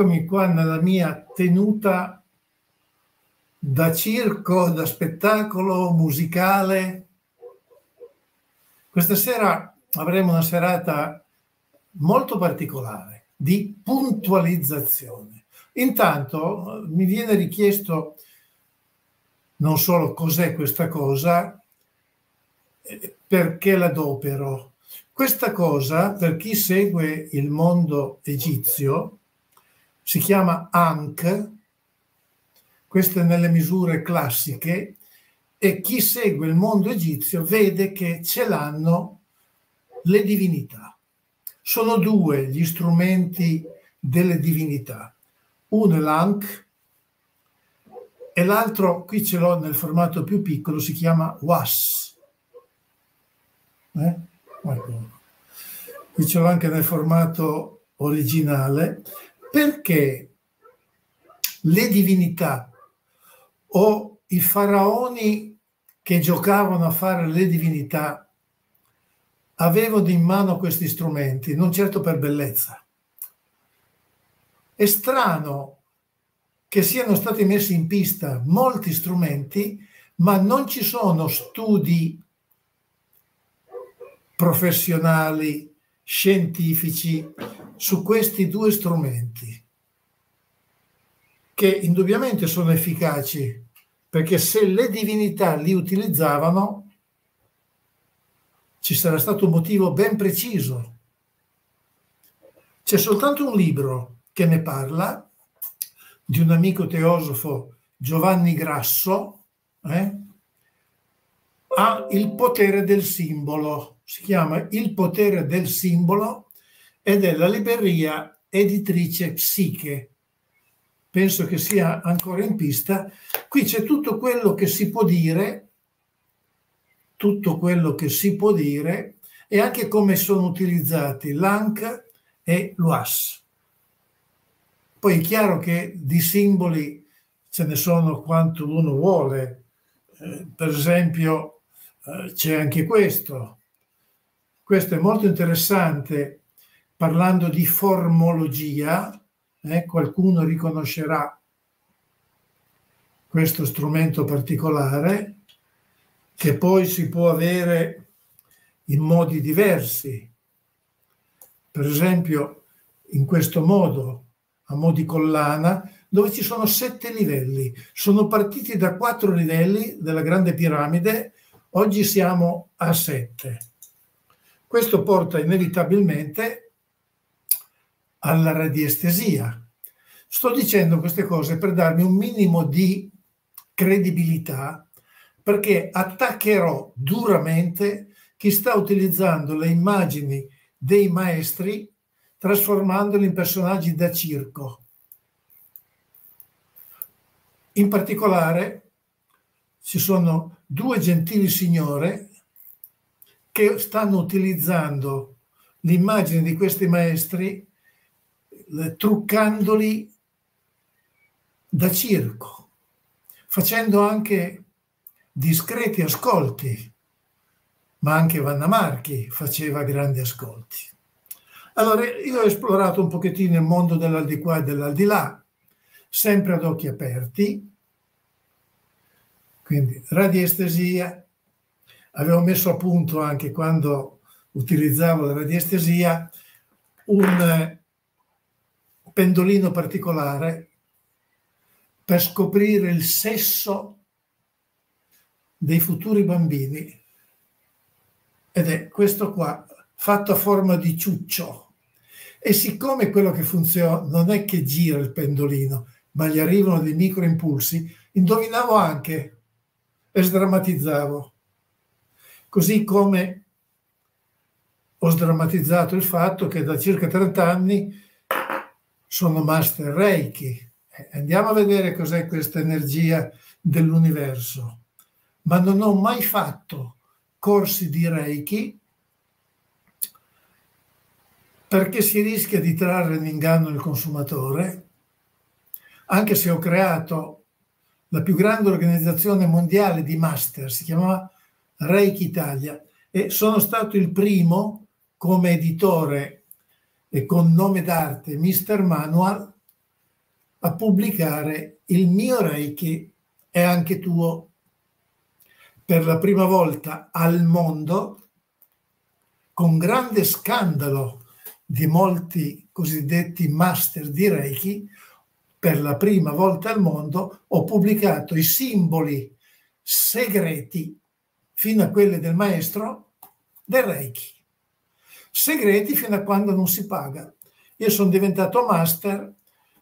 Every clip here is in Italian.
eccomi qua nella mia tenuta da circo, da spettacolo musicale. Questa sera avremo una serata molto particolare di puntualizzazione. Intanto eh, mi viene richiesto non solo cos'è questa cosa, eh, perché l'adopero. Questa cosa, per chi segue il mondo egizio, si chiama ANC, queste nelle misure classiche, e chi segue il mondo egizio vede che ce l'hanno le divinità. Sono due gli strumenti delle divinità. Uno è l'Ankh e l'altro, qui ce l'ho nel formato più piccolo, si chiama Was. Eh? Qui ce l'ho anche nel formato originale perché le divinità o i faraoni che giocavano a fare le divinità avevano in mano questi strumenti, non certo per bellezza. È strano che siano stati messi in pista molti strumenti, ma non ci sono studi professionali, scientifici su questi due strumenti, che indubbiamente sono efficaci, perché se le divinità li utilizzavano, ci sarà stato un motivo ben preciso. C'è soltanto un libro che ne parla, di un amico teosofo, Giovanni Grasso, eh? ha il potere del simbolo, si chiama Il potere del simbolo ed è la libreria editrice Psiche. Penso che sia ancora in pista. Qui c'è tutto quello che si può dire, tutto quello che si può dire e anche come sono utilizzati l'ANC e l'UAS. Poi è chiaro che di simboli ce ne sono quanto uno vuole. Eh, per esempio eh, c'è anche questo. Questo è molto interessante parlando di formologia, eh, qualcuno riconoscerà questo strumento particolare che poi si può avere in modi diversi. Per esempio, in questo modo, a mo' di collana, dove ci sono sette livelli. Sono partiti da quattro livelli della grande piramide, oggi siamo a sette. Questo porta inevitabilmente alla radiestesia. Sto dicendo queste cose per darmi un minimo di credibilità perché attaccherò duramente chi sta utilizzando le immagini dei maestri trasformandoli in personaggi da circo. In particolare ci sono due gentili signore che stanno utilizzando l'immagine di questi maestri eh, truccandoli da circo, facendo anche discreti ascolti, ma anche Vanna Marchi faceva grandi ascolti. Allora io ho esplorato un pochettino il mondo dell'aldilà e dell'aldilà, sempre ad occhi aperti, quindi radiestesia, avevo messo a punto anche quando utilizzavo la radiestesia un eh, pendolino particolare per scoprire il sesso dei futuri bambini. Ed è questo qua, fatto a forma di ciuccio. E siccome quello che funziona non è che gira il pendolino, ma gli arrivano dei microimpulsi, indovinavo anche e sdrammatizzavo. Così come ho sdrammatizzato il fatto che da circa 30 anni sono master Reiki. Eh, andiamo a vedere cos'è questa energia dell'universo. Ma non ho mai fatto corsi di Reiki perché si rischia di trarre in inganno il consumatore, anche se ho creato la più grande organizzazione mondiale di master, si chiamava Reiki Italia, e sono stato il primo come editore e con nome d'arte Mr. Manual a pubblicare Il mio Reiki è anche tuo per la prima volta al mondo con grande scandalo di molti cosiddetti master di Reiki, per la prima volta al mondo ho pubblicato i simboli segreti fino a quelli del maestro del Reiki segreti fino a quando non si paga. Io sono diventato master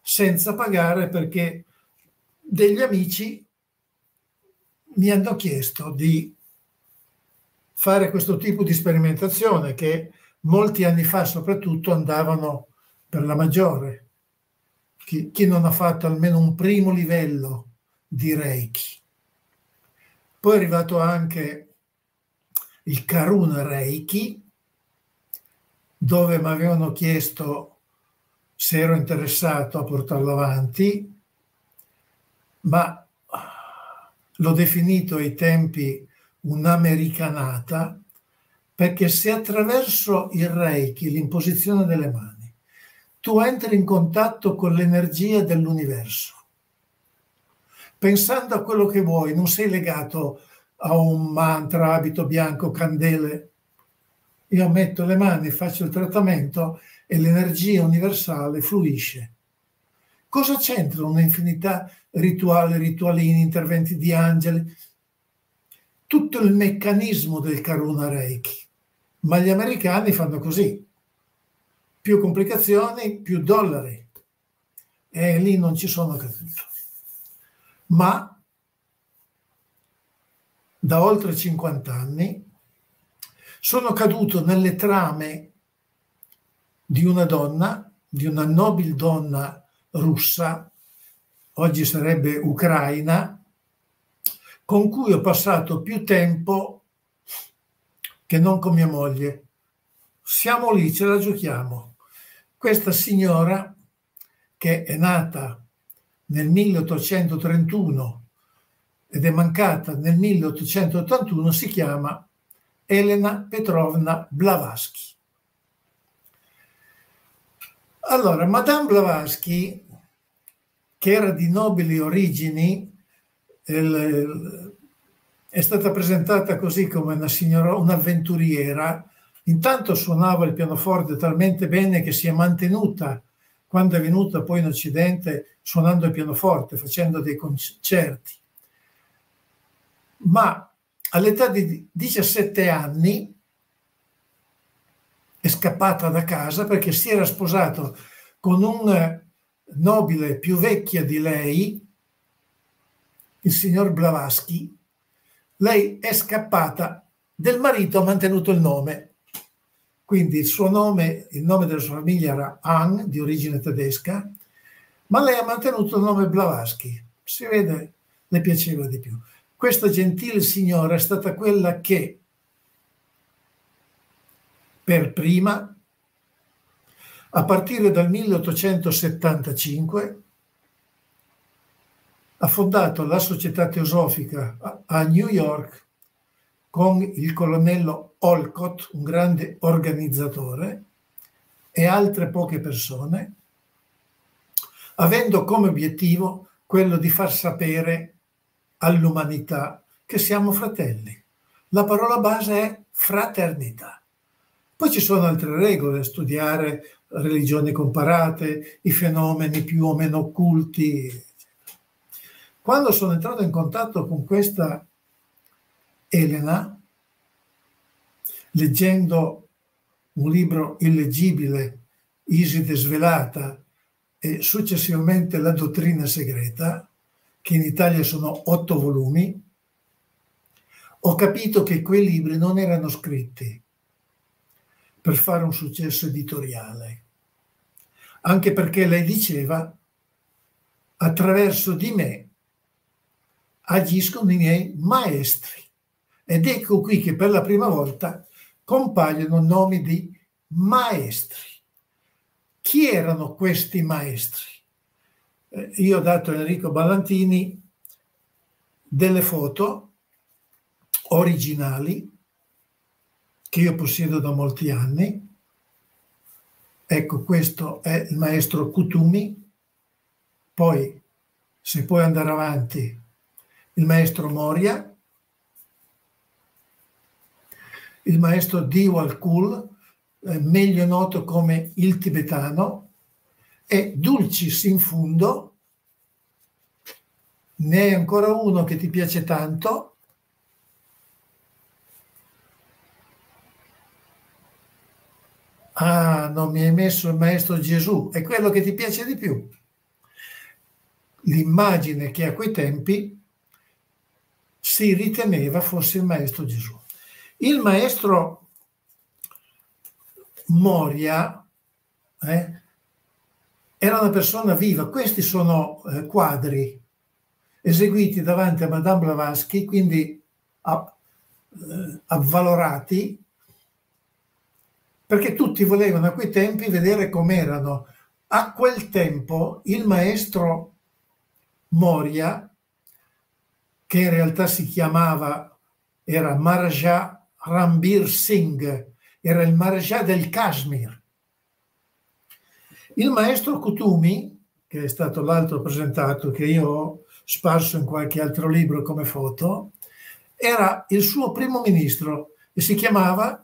senza pagare perché degli amici mi hanno chiesto di fare questo tipo di sperimentazione che molti anni fa soprattutto andavano per la maggiore. Chi, chi non ha fatto almeno un primo livello di Reiki. Poi è arrivato anche il Karun Reiki, dove mi avevano chiesto se ero interessato a portarlo avanti, ma ah, l'ho definito ai tempi un'americanata perché se attraverso il Reiki, l'imposizione delle mani, tu entri in contatto con l'energia dell'universo, pensando a quello che vuoi, non sei legato a un mantra, abito bianco, candele, io metto le mani, faccio il trattamento e l'energia universale fluisce. Cosa c'entra un'infinità rituale, ritualini, interventi di angeli? Tutto il meccanismo del Karuna Reiki. Ma gli americani fanno così. Più complicazioni, più dollari. E lì non ci sono creduto. Ma da oltre 50 anni sono caduto nelle trame di una donna, di una nobile donna russa, oggi sarebbe ucraina, con cui ho passato più tempo che non con mia moglie. Siamo lì, ce la giochiamo. Questa signora, che è nata nel 1831 ed è mancata nel 1881, si chiama Elena Petrovna Blavatsky. Allora, Madame Blavatsky, che era di nobili origini, è stata presentata così come una signora, un'avventuriera. Intanto suonava il pianoforte talmente bene che si è mantenuta quando è venuta poi in Occidente suonando il pianoforte, facendo dei concerti. Ma all'età di 17 anni è scappata da casa perché si era sposato con un eh, nobile più vecchia di lei, il signor Blavatsky. Lei è scappata del marito, ha mantenuto il nome. Quindi il suo nome, il nome della sua famiglia era Ann, di origine tedesca, ma lei ha mantenuto il nome Blavatsky. Si vede, le piaceva di più questa gentile signora è stata quella che per prima, a partire dal 1875, ha fondato la Società Teosofica a New York con il colonnello Olcott, un grande organizzatore, e altre poche persone, avendo come obiettivo quello di far sapere all'umanità che siamo fratelli. La parola base è fraternità. Poi ci sono altre regole, studiare religioni comparate, i fenomeni più o meno occulti. Quando sono entrato in contatto con questa Elena, leggendo un libro illeggibile, Iside svelata, e successivamente la dottrina segreta, che in Italia sono otto volumi, ho capito che quei libri non erano scritti per fare un successo editoriale, anche perché lei diceva attraverso di me agiscono i miei maestri. Ed ecco qui che per la prima volta compaiono nomi di maestri. Chi erano questi maestri? eh, io ho dato a Enrico Ballantini delle foto originali che io possiedo da molti anni. Ecco, questo è il maestro Kutumi, poi se puoi andare avanti, il maestro Moria, il maestro Diwal Kul, eh, meglio noto come il tibetano, e Dulcis in fundo, ne hai ancora uno che ti piace tanto. Ah, non mi hai messo il Maestro Gesù, è quello che ti piace di più. L'immagine che a quei tempi si riteneva fosse il Maestro Gesù. Il Maestro Moria, eh, era una persona viva. Questi sono eh, quadri eseguiti davanti a Madame Blavatsky, quindi a, eh, avvalorati, perché tutti volevano a quei tempi vedere com'erano. A quel tempo il maestro Moria, che in realtà si chiamava, era Maharaja Rambir Singh, era il Maharaja del Kashmir, il maestro Kutumi, che è stato l'altro presentato, che io ho sparso in qualche altro libro come foto, era il suo primo ministro e si chiamava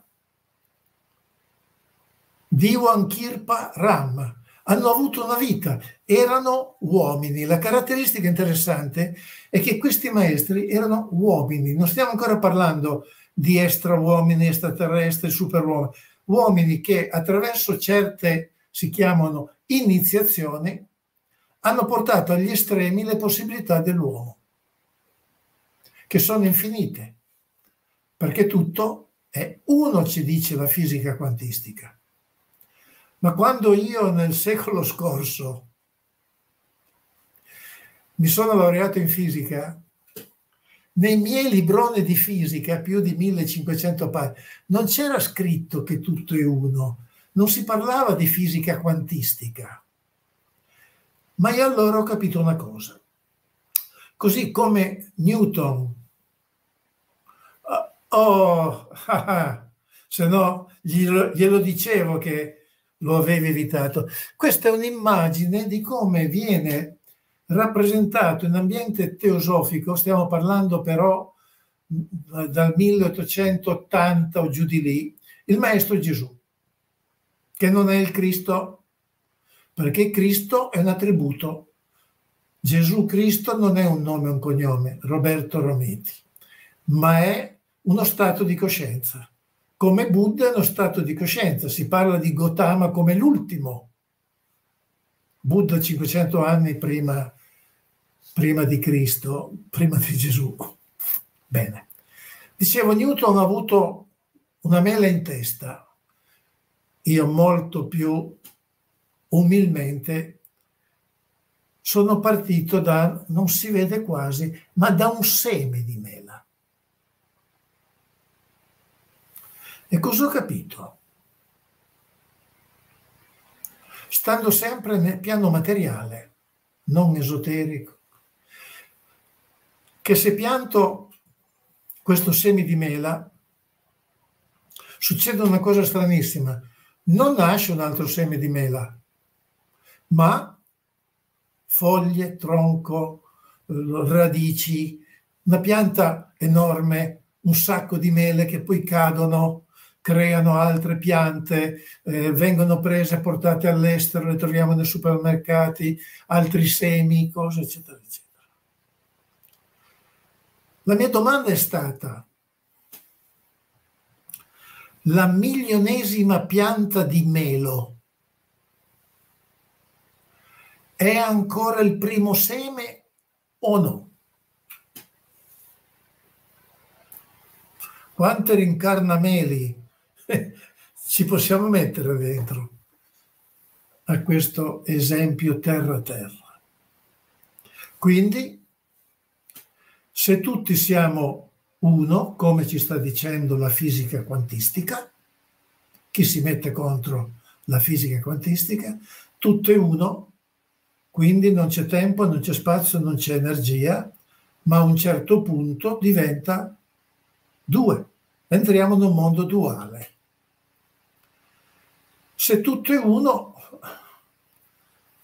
Diwan Kirpa Ram. Hanno avuto una vita, erano uomini. La caratteristica interessante è che questi maestri erano uomini. Non stiamo ancora parlando di extra uomini, extraterrestri, super uomini, uomini che attraverso certe si chiamano iniziazioni, hanno portato agli estremi le possibilità dell'uomo, che sono infinite, perché tutto è uno, ci dice la fisica quantistica. Ma quando io nel secolo scorso mi sono laureato in fisica, nei miei libroni di fisica, più di 1500 pagine, non c'era scritto che tutto è uno, non si parlava di fisica quantistica. Ma io allora ho capito una cosa. Così come Newton, oh, oh ah, ah, se no glielo, glielo dicevo che lo avevi evitato. Questa è un'immagine di come viene rappresentato in ambiente teosofico, stiamo parlando però mm, dal 1880 o giù di lì, il maestro Gesù che non è il Cristo, perché Cristo è un attributo. Gesù Cristo non è un nome, un cognome, Roberto Romiti, ma è uno stato di coscienza. Come Buddha è uno stato di coscienza, si parla di Gautama come l'ultimo. Buddha 500 anni prima, prima di Cristo, prima di Gesù. Bene. Dicevo, Newton ha avuto una mela in testa, io molto più umilmente sono partito da, non si vede quasi, ma da un seme di mela. E cosa ho capito? Stando sempre nel piano materiale, non esoterico, che se pianto questo seme di mela, succede una cosa stranissima non nasce un altro seme di mela, ma foglie, tronco, eh, radici, una pianta enorme, un sacco di mele che poi cadono, creano altre piante, eh, vengono prese, portate all'estero, le troviamo nei supermercati, altri semi, cose, eccetera, eccetera. La mia domanda è stata, la milionesima pianta di melo è ancora il primo seme o no? Quante rincarnameli ci possiamo mettere dentro a questo esempio terra-terra? Quindi, se tutti siamo uno, come ci sta dicendo la fisica quantistica, chi si mette contro la fisica quantistica, tutto è uno, quindi non c'è tempo, non c'è spazio, non c'è energia, ma a un certo punto diventa due, entriamo in un mondo duale. Se tutto è uno,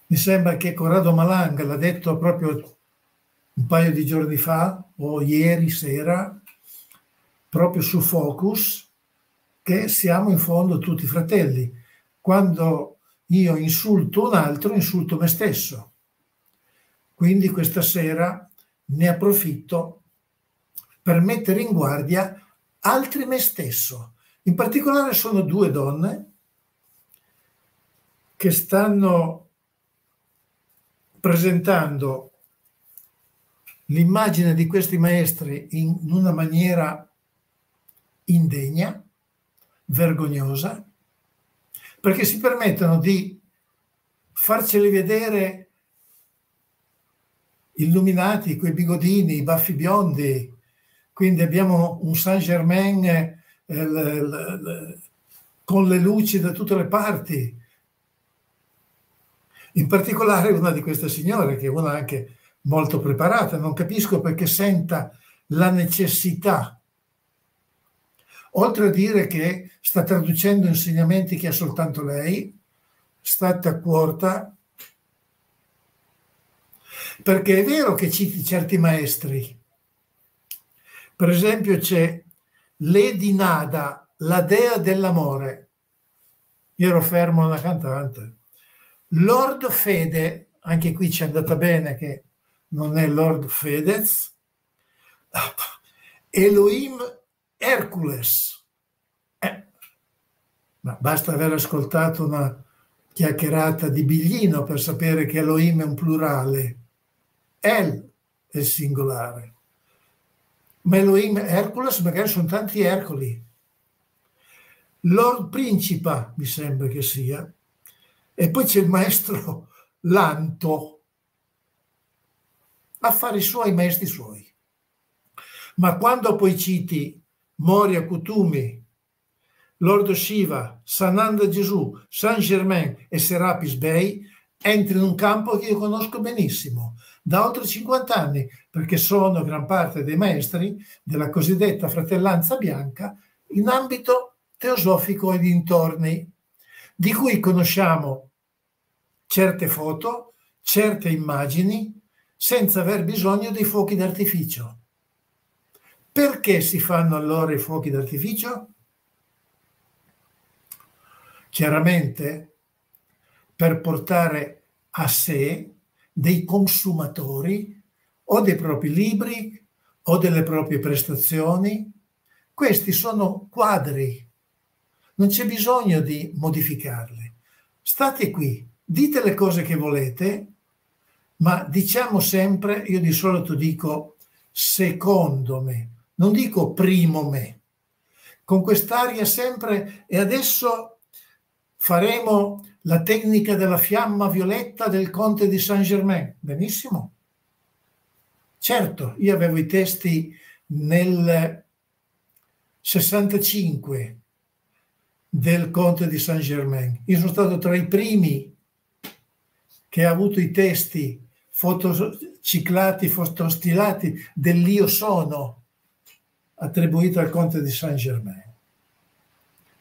mi sembra che Corrado Malang l'ha detto proprio un paio di giorni fa o ieri sera, proprio su Focus che siamo in fondo tutti fratelli. Quando io insulto un altro, insulto me stesso. Quindi questa sera ne approfitto per mettere in guardia altri me stesso. In particolare sono due donne che stanno presentando l'immagine di questi maestri in una maniera indegna, vergognosa, perché si permettono di farceli vedere illuminati, quei bigodini, i baffi biondi. Quindi abbiamo un Saint Germain eh, l, l, l, con le luci da tutte le parti. In particolare una di queste signore, che è una anche molto preparata, non capisco perché senta la necessità Oltre a dire che sta traducendo insegnamenti che ha soltanto lei, stata quota, perché è vero che citi certi maestri. Per esempio c'è Lady Nada, la dea dell'amore. Io ero fermo alla cantante. Lord Fede, anche qui ci è andata bene che non è Lord Fedez. Elohim Hercules. Eh, ma basta aver ascoltato una chiacchierata di Biglino per sapere che Elohim è un plurale. El è il singolare. Ma Elohim Hercules magari sono tanti Ercoli. Lord Principa, mi sembra che sia. E poi c'è il maestro Lanto. Affari suoi, maestri suoi. Ma quando poi citi Moria Kutumi, Lord Shiva, Sananda Gesù, San Germain e Serapis Bay entri in un campo che io conosco benissimo da oltre 50 anni perché sono gran parte dei maestri della cosiddetta fratellanza bianca in ambito teosofico e dintorni, di cui conosciamo certe foto, certe immagini, senza aver bisogno dei fuochi d'artificio perché si fanno allora i fuochi d'artificio? Chiaramente per portare a sé dei consumatori o dei propri libri o delle proprie prestazioni. Questi sono quadri, non c'è bisogno di modificarli. State qui, dite le cose che volete, ma diciamo sempre, io di solito dico secondo me, non dico primo me, con quest'aria sempre e adesso faremo la tecnica della fiamma violetta del conte di Saint Germain. Benissimo. Certo, io avevo i testi nel 65 del conte di Saint Germain. Io sono stato tra i primi che ha avuto i testi fotociclati, fotostilati dell'io sono attribuito al conte di Saint-Germain.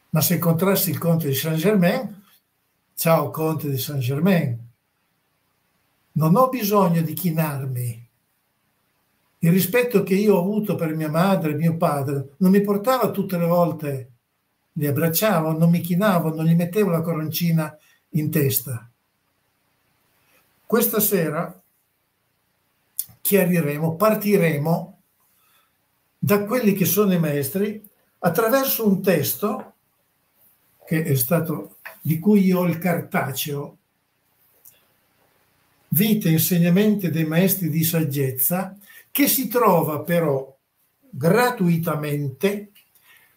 Ma se incontrassi il conte di Saint-Germain, ciao conte di Saint-Germain, non ho bisogno di chinarmi. Il rispetto che io ho avuto per mia madre, mio padre, non mi portava tutte le volte, li abbracciavo, non mi chinavo, non gli mettevo la coroncina in testa. Questa sera chiariremo, partiremo da quelli che sono i maestri attraverso un testo che è stato, di cui io ho il cartaceo, Vite e insegnamenti dei maestri di saggezza, che si trova però gratuitamente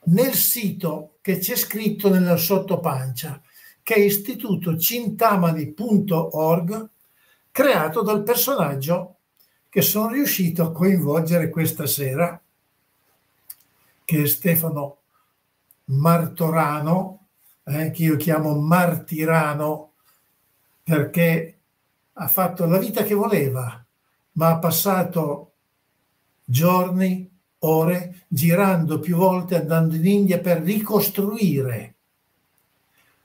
nel sito che c'è scritto nella sottopancia, che è istitutocintamani.org, creato dal personaggio che sono riuscito a coinvolgere questa sera che è Stefano Martorano, eh, che io chiamo Martirano perché ha fatto la vita che voleva, ma ha passato giorni, ore, girando più volte, andando in India per ricostruire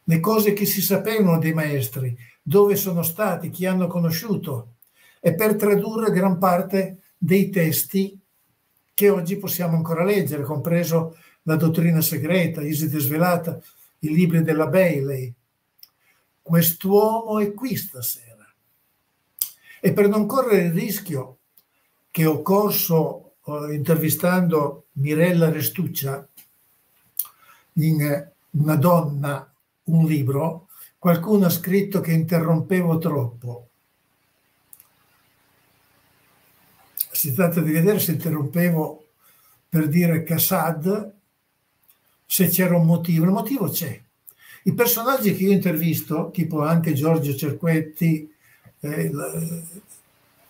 le cose che si sapevano dei maestri, dove sono stati, chi hanno conosciuto, e per tradurre gran parte dei testi che oggi possiamo ancora leggere, compreso la dottrina segreta, Iside svelata, i libri della Bailey. Quest'uomo è qui stasera. E per non correre il rischio che ho corso eh, intervistando Mirella Restuccia in Una eh, donna, un libro, qualcuno ha scritto che interrompevo troppo. si tratta di vedere se interrompevo per dire Kassad, se c'era un motivo, il motivo c'è. I personaggi che io intervisto, tipo anche Giorgio Cerquetti, eh, la,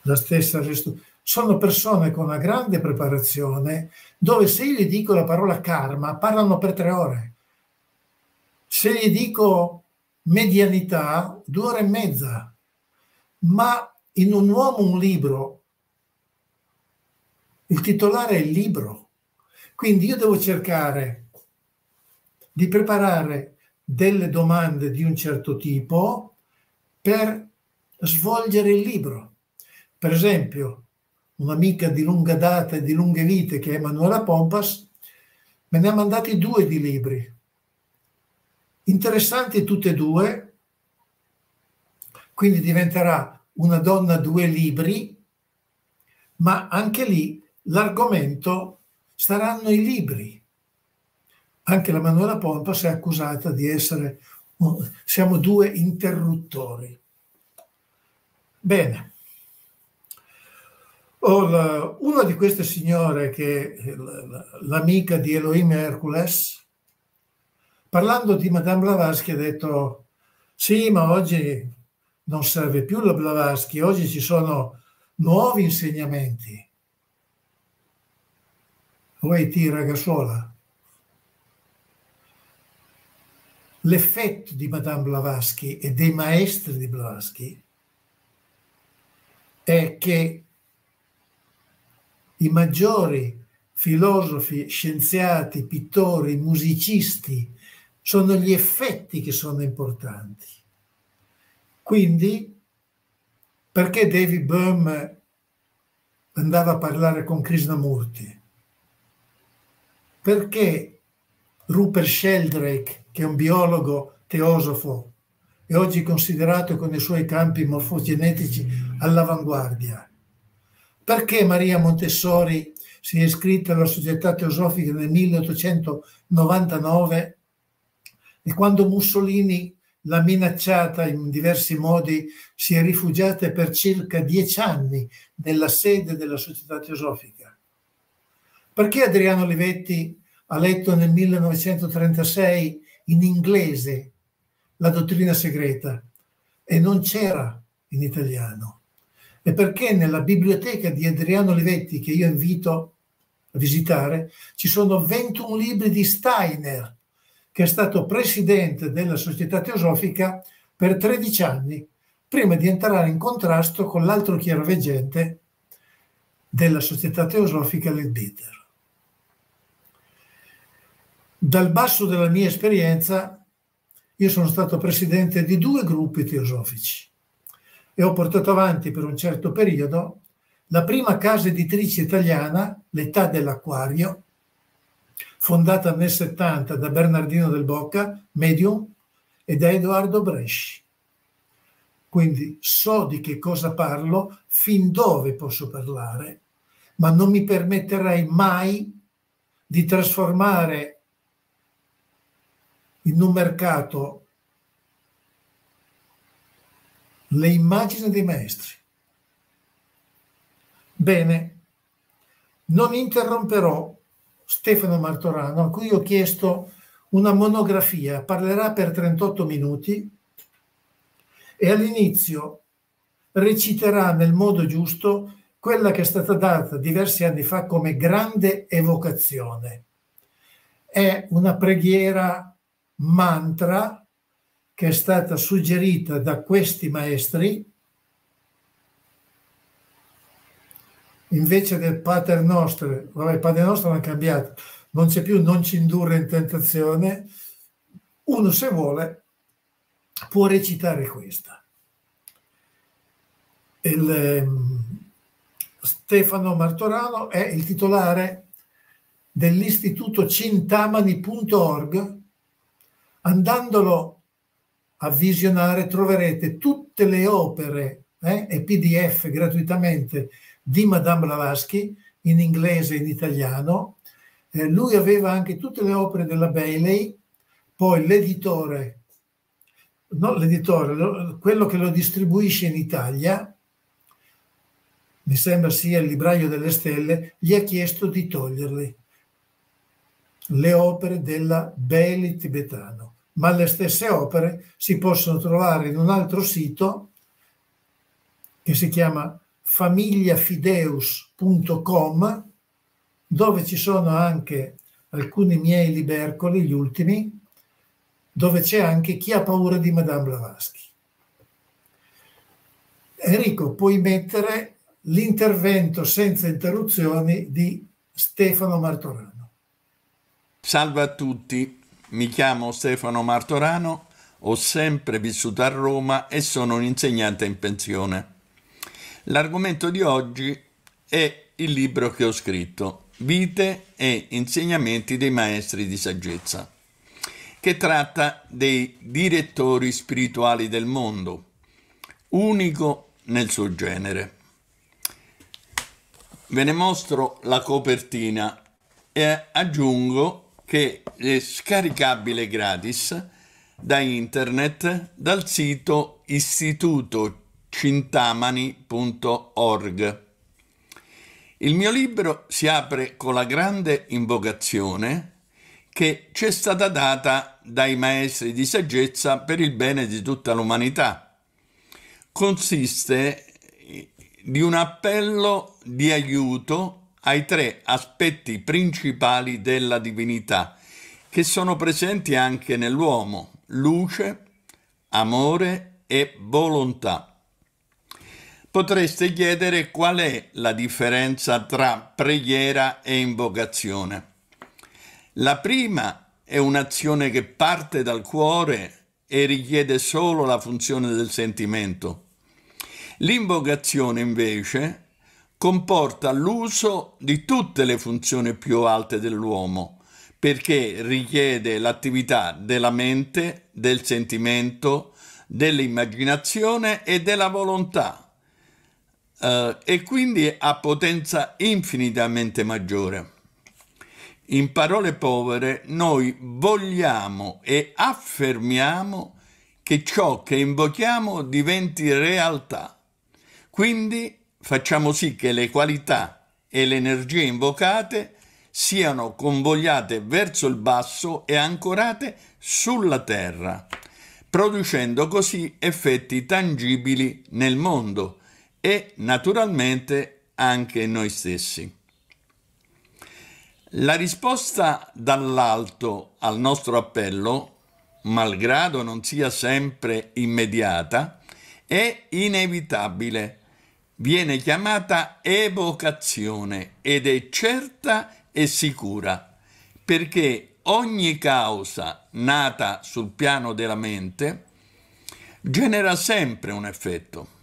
la, stessa Restu, sono persone con una grande preparazione, dove se io gli dico la parola karma, parlano per tre ore. Se gli dico medianità, due ore e mezza. Ma in un uomo un libro il titolare è il libro. Quindi io devo cercare di preparare delle domande di un certo tipo per svolgere il libro. Per esempio, un'amica di lunga data e di lunghe vite che è Emanuela Pompas, me ne ha mandati due di libri. Interessanti tutte e due, quindi diventerà una donna due libri, ma anche lì l'argomento saranno i libri. Anche la Manuela Pompa si è accusata di essere, siamo due interruttori. Bene. La, una di queste signore, che è l'amica di Elohim Hercules, parlando di Madame Blavatsky, ha detto sì, ma oggi non serve più la Blavatsky, oggi ci sono nuovi insegnamenti. Vai tira Ragasola. L'effetto di Madame Blavatsky e dei maestri di Blavatsky è che i maggiori filosofi, scienziati, pittori, musicisti sono gli effetti che sono importanti. Quindi, perché David Bohm andava a parlare con Krishnamurti? perché Rupert Sheldrake, che è un biologo teosofo e oggi considerato con i suoi campi morfogenetici all'avanguardia, perché Maria Montessori si è iscritta alla Società Teosofica nel 1899 e quando Mussolini l'ha minacciata in diversi modi, si è rifugiata per circa dieci anni nella sede della Società Teosofica. Perché Adriano Olivetti ha letto nel 1936 in inglese la dottrina segreta e non c'era in italiano. E perché nella biblioteca di Adriano Livetti, che io invito a visitare, ci sono 21 libri di Steiner, che è stato presidente della Società Teosofica per 13 anni, prima di entrare in contrasto con l'altro chiaroveggente della Società Teosofica, l'Elbitter. Dal basso della mia esperienza, io sono stato presidente di due gruppi teosofici e ho portato avanti per un certo periodo la prima casa editrice italiana, l'età dell'acquario, fondata nel 70 da Bernardino del Bocca, medium, e da Edoardo Bresci. Quindi so di che cosa parlo, fin dove posso parlare, ma non mi permetterei mai di trasformare in un mercato le immagini dei maestri. Bene, non interromperò Stefano Martorano, a cui ho chiesto una monografia, parlerà per 38 minuti e all'inizio reciterà nel modo giusto quella che è stata data diversi anni fa come grande evocazione. È una preghiera mantra che è stata suggerita da questi maestri invece del Pater Nostro, vabbè il Pater Nostro l'hanno cambiato, non c'è più non ci indurre in tentazione, uno se vuole può recitare questa. Il, ehm, Stefano Martorano è il titolare dell'istituto cintamani.org andandolo a visionare troverete tutte le opere eh, e pdf gratuitamente di Madame Blavatsky in inglese e in italiano. Eh, lui aveva anche tutte le opere della Bailey, poi l'editore, non l'editore, quello che lo distribuisce in Italia, mi sembra sia il libraio delle stelle, gli ha chiesto di toglierle le opere della Bailey tibetano ma le stesse opere si possono trovare in un altro sito che si chiama famigliafideus.com dove ci sono anche alcuni miei libercoli, gli ultimi, dove c'è anche chi ha paura di Madame Blavatsky. Enrico, puoi mettere l'intervento senza interruzioni di Stefano Martorano. Salve a tutti. Mi chiamo Stefano Martorano, ho sempre vissuto a Roma e sono un insegnante in pensione. L'argomento di oggi è il libro che ho scritto, Vite e insegnamenti dei maestri di saggezza, che tratta dei direttori spirituali del mondo, unico nel suo genere. Ve ne mostro la copertina e aggiungo che è scaricabile gratis da internet dal sito istitutocintamani.org. Il mio libro si apre con la grande invocazione che ci è stata data dai maestri di saggezza per il bene di tutta l'umanità. Consiste di un appello di aiuto ai tre aspetti principali della divinità, che sono presenti anche nell'uomo, luce, amore e volontà. Potreste chiedere qual è la differenza tra preghiera e invocazione. La prima è un'azione che parte dal cuore e richiede solo la funzione del sentimento. L'invocazione invece comporta l'uso di tutte le funzioni più alte dell'uomo, perché richiede l'attività della mente, del sentimento, dell'immaginazione e della volontà, eh, e quindi ha potenza infinitamente maggiore. In parole povere, noi vogliamo e affermiamo che ciò che invochiamo diventi realtà. Quindi facciamo sì che le qualità e le energie invocate siano convogliate verso il basso e ancorate sulla terra, producendo così effetti tangibili nel mondo e naturalmente anche noi stessi. La risposta dall'alto al nostro appello, malgrado non sia sempre immediata, è inevitabile viene chiamata evocazione ed è certa e sicura, perché ogni causa nata sul piano della mente genera sempre un effetto.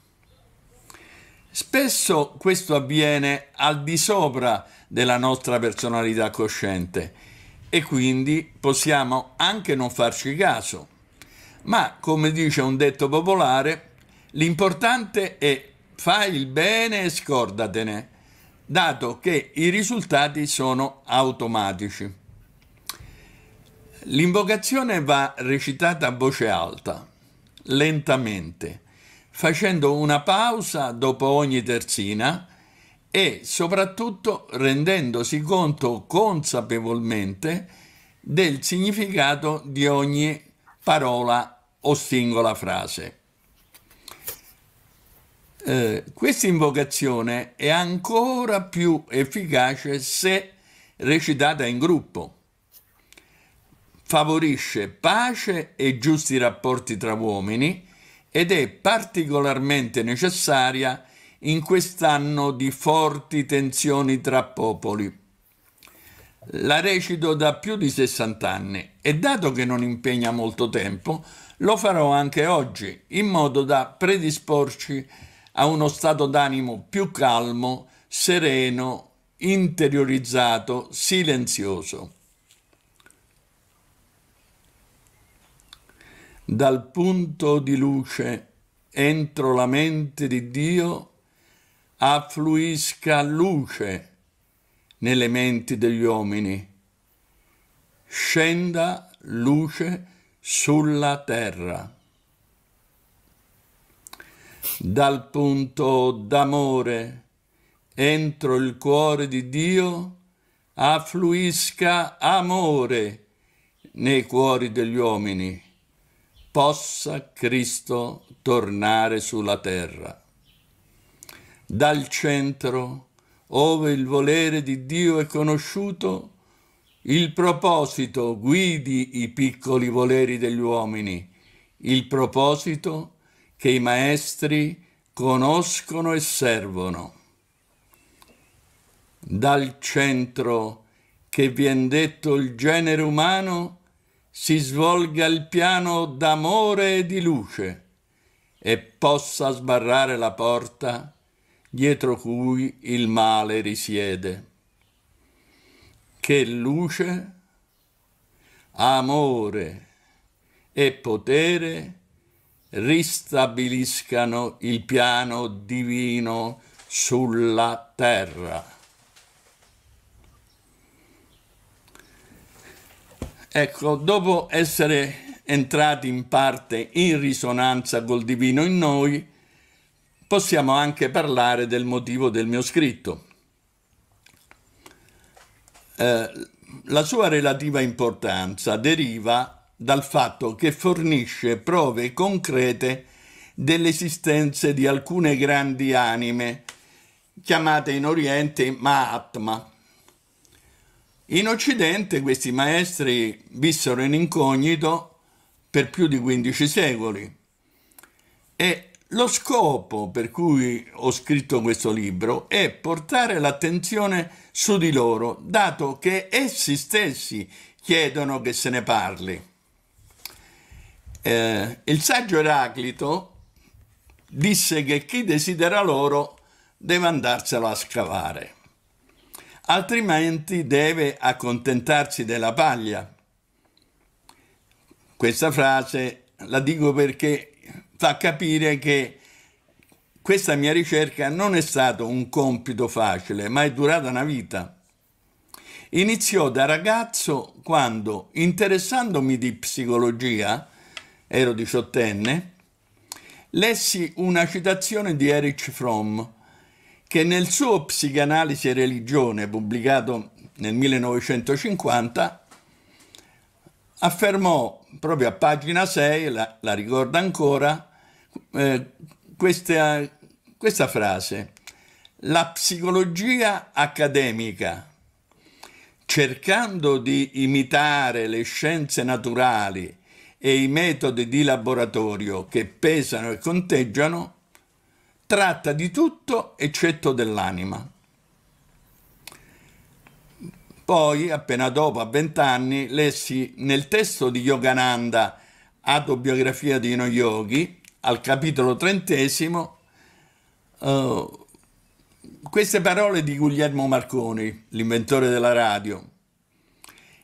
Spesso questo avviene al di sopra della nostra personalità cosciente e quindi possiamo anche non farci caso. Ma come dice un detto popolare, l'importante è fai il bene e scordatene, dato che i risultati sono automatici. L'invocazione va recitata a voce alta, lentamente, facendo una pausa dopo ogni terzina e soprattutto rendendosi conto consapevolmente del significato di ogni parola o singola frase. Eh, questa invocazione è ancora più efficace se recitata in gruppo. Favorisce pace e giusti rapporti tra uomini ed è particolarmente necessaria in quest'anno di forti tensioni tra popoli. La recito da più di 60 anni e dato che non impegna molto tempo, lo farò anche oggi, in modo da predisporci a uno stato d'animo più calmo, sereno, interiorizzato, silenzioso. Dal punto di luce entro la mente di Dio affluisca luce nelle menti degli uomini, scenda luce sulla terra dal punto d'amore entro il cuore di Dio affluisca amore nei cuori degli uomini, possa Cristo tornare sulla terra. Dal centro, ove il volere di Dio è conosciuto, il proposito guidi i piccoli voleri degli uomini, il proposito è che i maestri conoscono e servono. Dal centro che vien detto il genere umano si svolga il piano d'amore e di luce e possa sbarrare la porta dietro cui il male risiede. Che luce, amore e potere ristabiliscano il piano divino sulla terra. Ecco, dopo essere entrati in parte in risonanza col divino in noi, possiamo anche parlare del motivo del mio scritto. Eh, la sua relativa importanza deriva dal fatto che fornisce prove concrete dell'esistenza di alcune grandi anime, chiamate in Oriente Mahatma. In Occidente questi maestri vissero in incognito per più di 15 secoli e lo scopo per cui ho scritto questo libro è portare l'attenzione su di loro, dato che essi stessi chiedono che se ne parli. Eh, il saggio Eraclito disse che chi desidera l'oro deve andarselo a scavare, altrimenti deve accontentarsi della paglia. Questa frase la dico perché fa capire che questa mia ricerca non è stato un compito facile, ma è durata una vita. Iniziò da ragazzo quando, interessandomi di psicologia, ero diciottenne, lessi una citazione di Erich Fromm che nel suo Psicanalisi e religione, pubblicato nel 1950, affermò proprio a pagina 6, la, la ricorda ancora, eh, questa, questa frase, la psicologia accademica, cercando di imitare le scienze naturali e i metodi di laboratorio che pesano e conteggiano, tratta di tutto eccetto dell'anima. Poi, appena dopo, a vent'anni, lessi nel testo di Yogananda, Autobiografia di uno yogi, al capitolo trentesimo, uh, queste parole di Guglielmo Marconi, l'inventore della radio.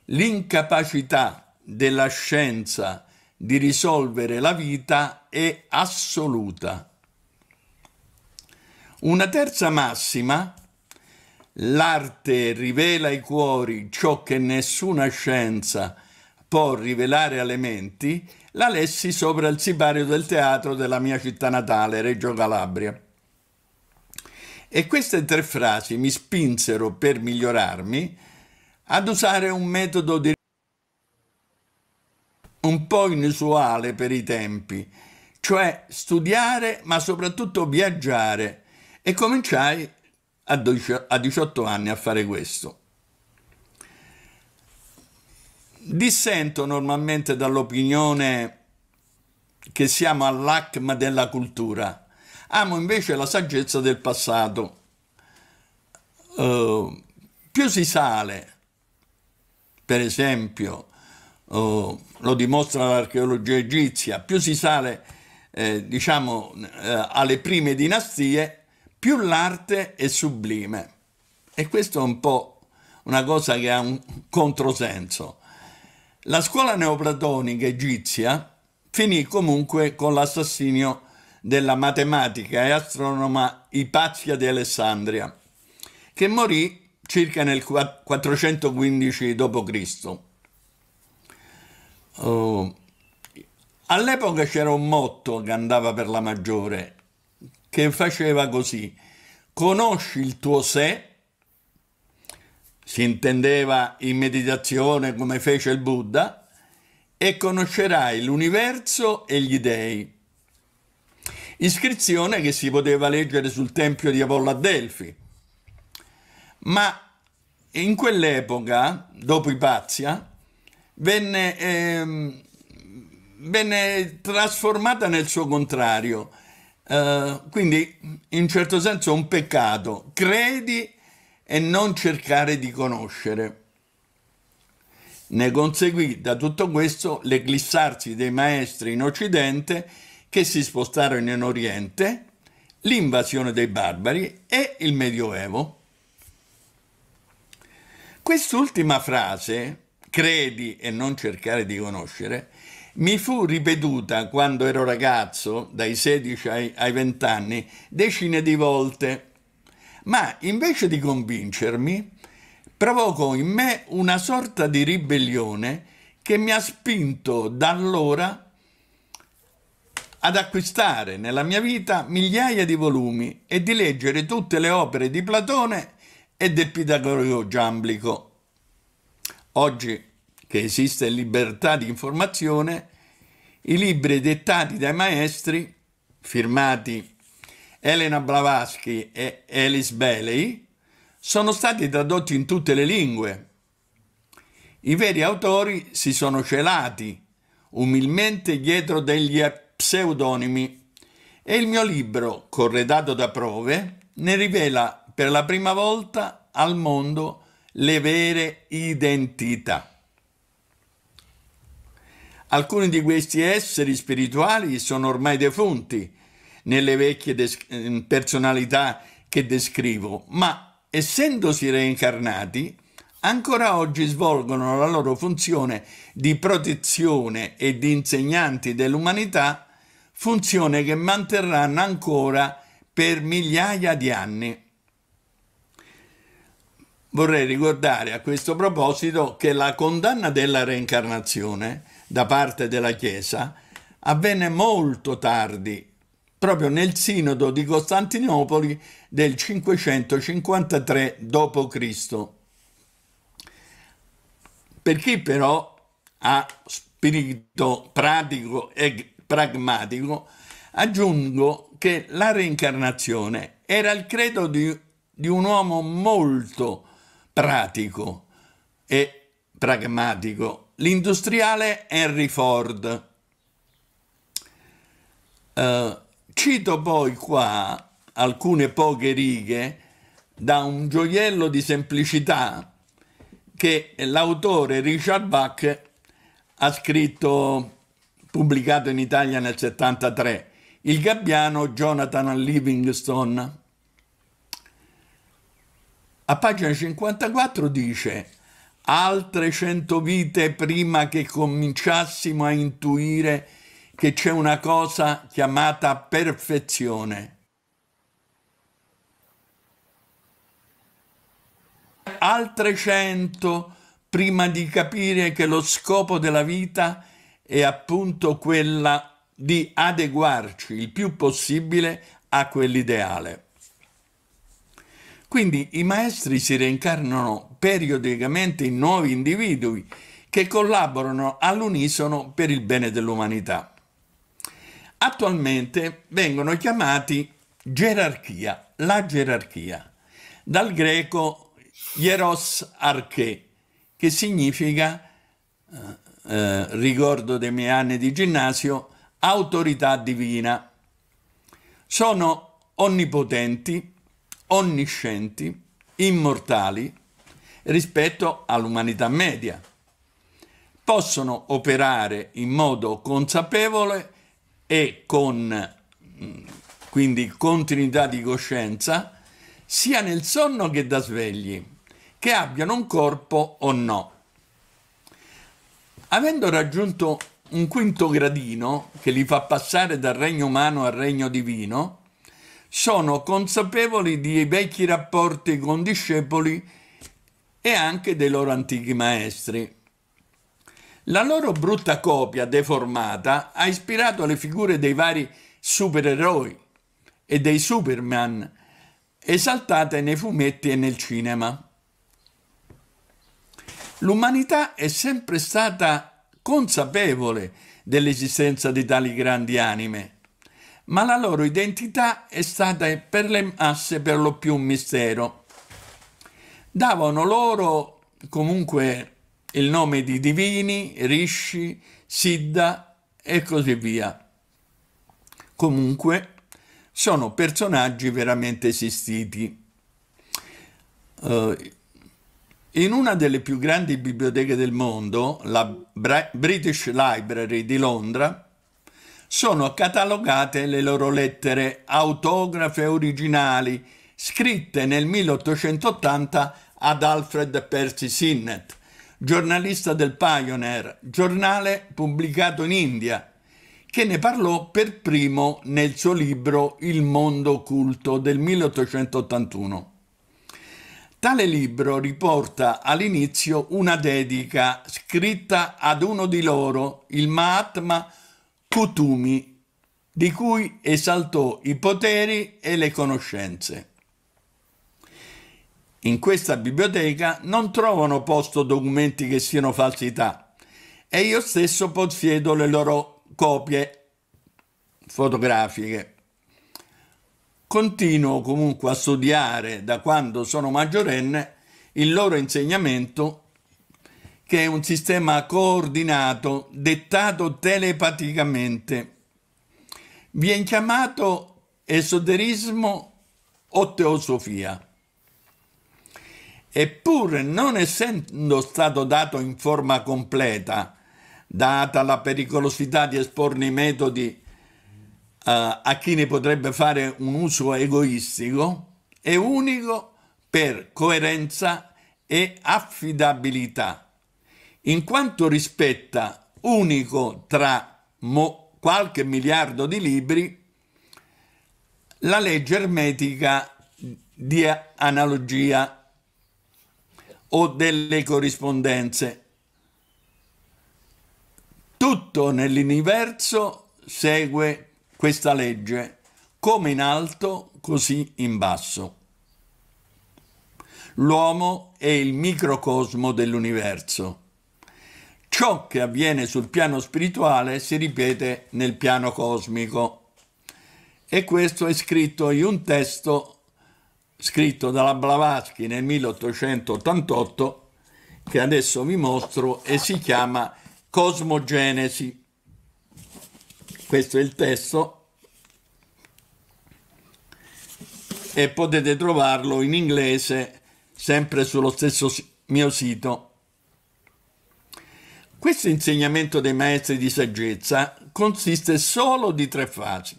L'incapacità della scienza di risolvere la vita è assoluta. Una terza massima, l'arte rivela ai cuori ciò che nessuna scienza può rivelare alle menti, la lessi sopra il sibario del teatro della mia città natale, Reggio Calabria. E queste tre frasi mi spinsero per migliorarmi ad usare un metodo di un po' inusuale per i tempi, cioè studiare ma soprattutto viaggiare e cominciai a 18 anni a fare questo. Dissento normalmente dall'opinione che siamo all'acma della cultura, amo invece la saggezza del passato. Uh, più si sale, per esempio, uh, lo dimostra l'archeologia egizia, più si sale eh, diciamo, eh, alle prime dinastie, più l'arte è sublime. E questo è un po' una cosa che ha un controsenso. La scuola neoplatonica egizia finì comunque con l'assassinio della matematica e astronoma Ipazia di Alessandria, che morì circa nel 415 d.C. Oh. All'epoca c'era un motto che andava per la maggiore, che faceva così, conosci il tuo sé, si intendeva in meditazione come fece il Buddha, e conoscerai l'universo e gli dei. Iscrizione che si poteva leggere sul tempio di Apollo a Delfi. Ma in quell'epoca, dopo Ipazia, venne, eh, venne trasformata nel suo contrario. Uh, quindi in certo senso un peccato. Credi e non cercare di conoscere. Ne conseguì da tutto questo l'eclissarsi dei maestri in Occidente che si spostarono in Oriente, l'invasione dei barbari e il Medioevo. Quest'ultima frase credi e non cercare di conoscere, mi fu ripetuta quando ero ragazzo, dai 16 ai, ai 20 anni, decine di volte, ma invece di convincermi, provocò in me una sorta di ribellione che mi ha spinto da allora ad acquistare nella mia vita migliaia di volumi e di leggere tutte le opere di Platone e del Pitagorico Giamblico Oggi che esiste libertà di informazione, i libri dettati dai maestri, firmati Elena Blavatsky e Alice Bailey, sono stati tradotti in tutte le lingue. I veri autori si sono celati umilmente dietro degli pseudonimi e il mio libro, corredato da prove, ne rivela per la prima volta al mondo le vere identità. Alcuni di questi esseri spirituali sono ormai defunti nelle vecchie des- eh, personalità che descrivo, ma essendosi reincarnati, ancora oggi svolgono la loro funzione di protezione e di insegnanti dell'umanità, funzione che manterranno ancora per migliaia di anni. Vorrei ricordare a questo proposito che la condanna della reincarnazione da parte della Chiesa avvenne molto tardi, proprio nel sinodo di Costantinopoli del 553 d.C. Per chi però ha spirito pratico e pragmatico, aggiungo che la reincarnazione era il credo di, di un uomo molto pratico e pragmatico, l'industriale Henry Ford. Uh, cito poi qua alcune poche righe da un gioiello di semplicità che l'autore Richard Bach ha scritto, pubblicato in Italia nel 73, il gabbiano Jonathan Livingstone. A pagina 54 dice altre cento vite prima che cominciassimo a intuire che c'è una cosa chiamata perfezione. Altre cento prima di capire che lo scopo della vita è appunto quella di adeguarci il più possibile a quell'ideale. Quindi i maestri si reincarnano periodicamente in nuovi individui che collaborano all'unisono per il bene dell'umanità. Attualmente vengono chiamati gerarchia, la gerarchia, dal greco hieros arche, che significa, eh, eh ricordo dei miei anni di ginnasio, autorità divina. Sono onnipotenti, onniscienti, immortali rispetto all'umanità media. Possono operare in modo consapevole e con mm, quindi continuità di coscienza sia nel sonno che da svegli, che abbiano un corpo o no. Avendo raggiunto un quinto gradino che li fa passare dal regno umano al regno divino, sono consapevoli dei vecchi rapporti con discepoli e anche dei loro antichi maestri. La loro brutta copia deformata ha ispirato le figure dei vari supereroi e dei Superman esaltate nei fumetti e nel cinema. L'umanità è sempre stata consapevole dell'esistenza di tali grandi anime ma la loro identità è stata per le masse per lo più un mistero. Davano loro comunque il nome di divini, rishi, siddha e così via. Comunque sono personaggi veramente esistiti. Uh, in una delle più grandi biblioteche del mondo, la British Library di Londra, sono catalogate le loro lettere autografe originali scritte nel 1880 ad Alfred Percy Sinnett, giornalista del Pioneer, giornale pubblicato in India, che ne parlò per primo nel suo libro Il mondo occulto del 1881. Tale libro riporta all'inizio una dedica scritta ad uno di loro, il Mahatma Kutumi, di cui esaltò i poteri e le conoscenze. In questa biblioteca non trovano posto documenti che siano falsità e io stesso possiedo le loro copie fotografiche. Continuo comunque a studiare da quando sono maggiorenne il loro insegnamento che è un sistema coordinato dettato telepaticamente. Viene chiamato esoterismo o teosofia. Eppure, non essendo stato dato in forma completa, data la pericolosità di esporne i metodi eh, a chi ne potrebbe fare un uso egoistico, è unico per coerenza e affidabilità in quanto rispetta, unico tra mo- qualche miliardo di libri, la legge ermetica di analogia o delle corrispondenze. Tutto nell'universo segue questa legge, come in alto, così in basso. L'uomo è il microcosmo dell'universo Ciò che avviene sul piano spirituale si ripete nel piano cosmico. E questo è scritto in un testo scritto dalla Blavatsky nel 1888 che adesso vi mostro e si chiama Cosmogenesi. Questo è il testo e potete trovarlo in inglese sempre sullo stesso mio sito questo insegnamento dei maestri di saggezza consiste solo di tre fasi,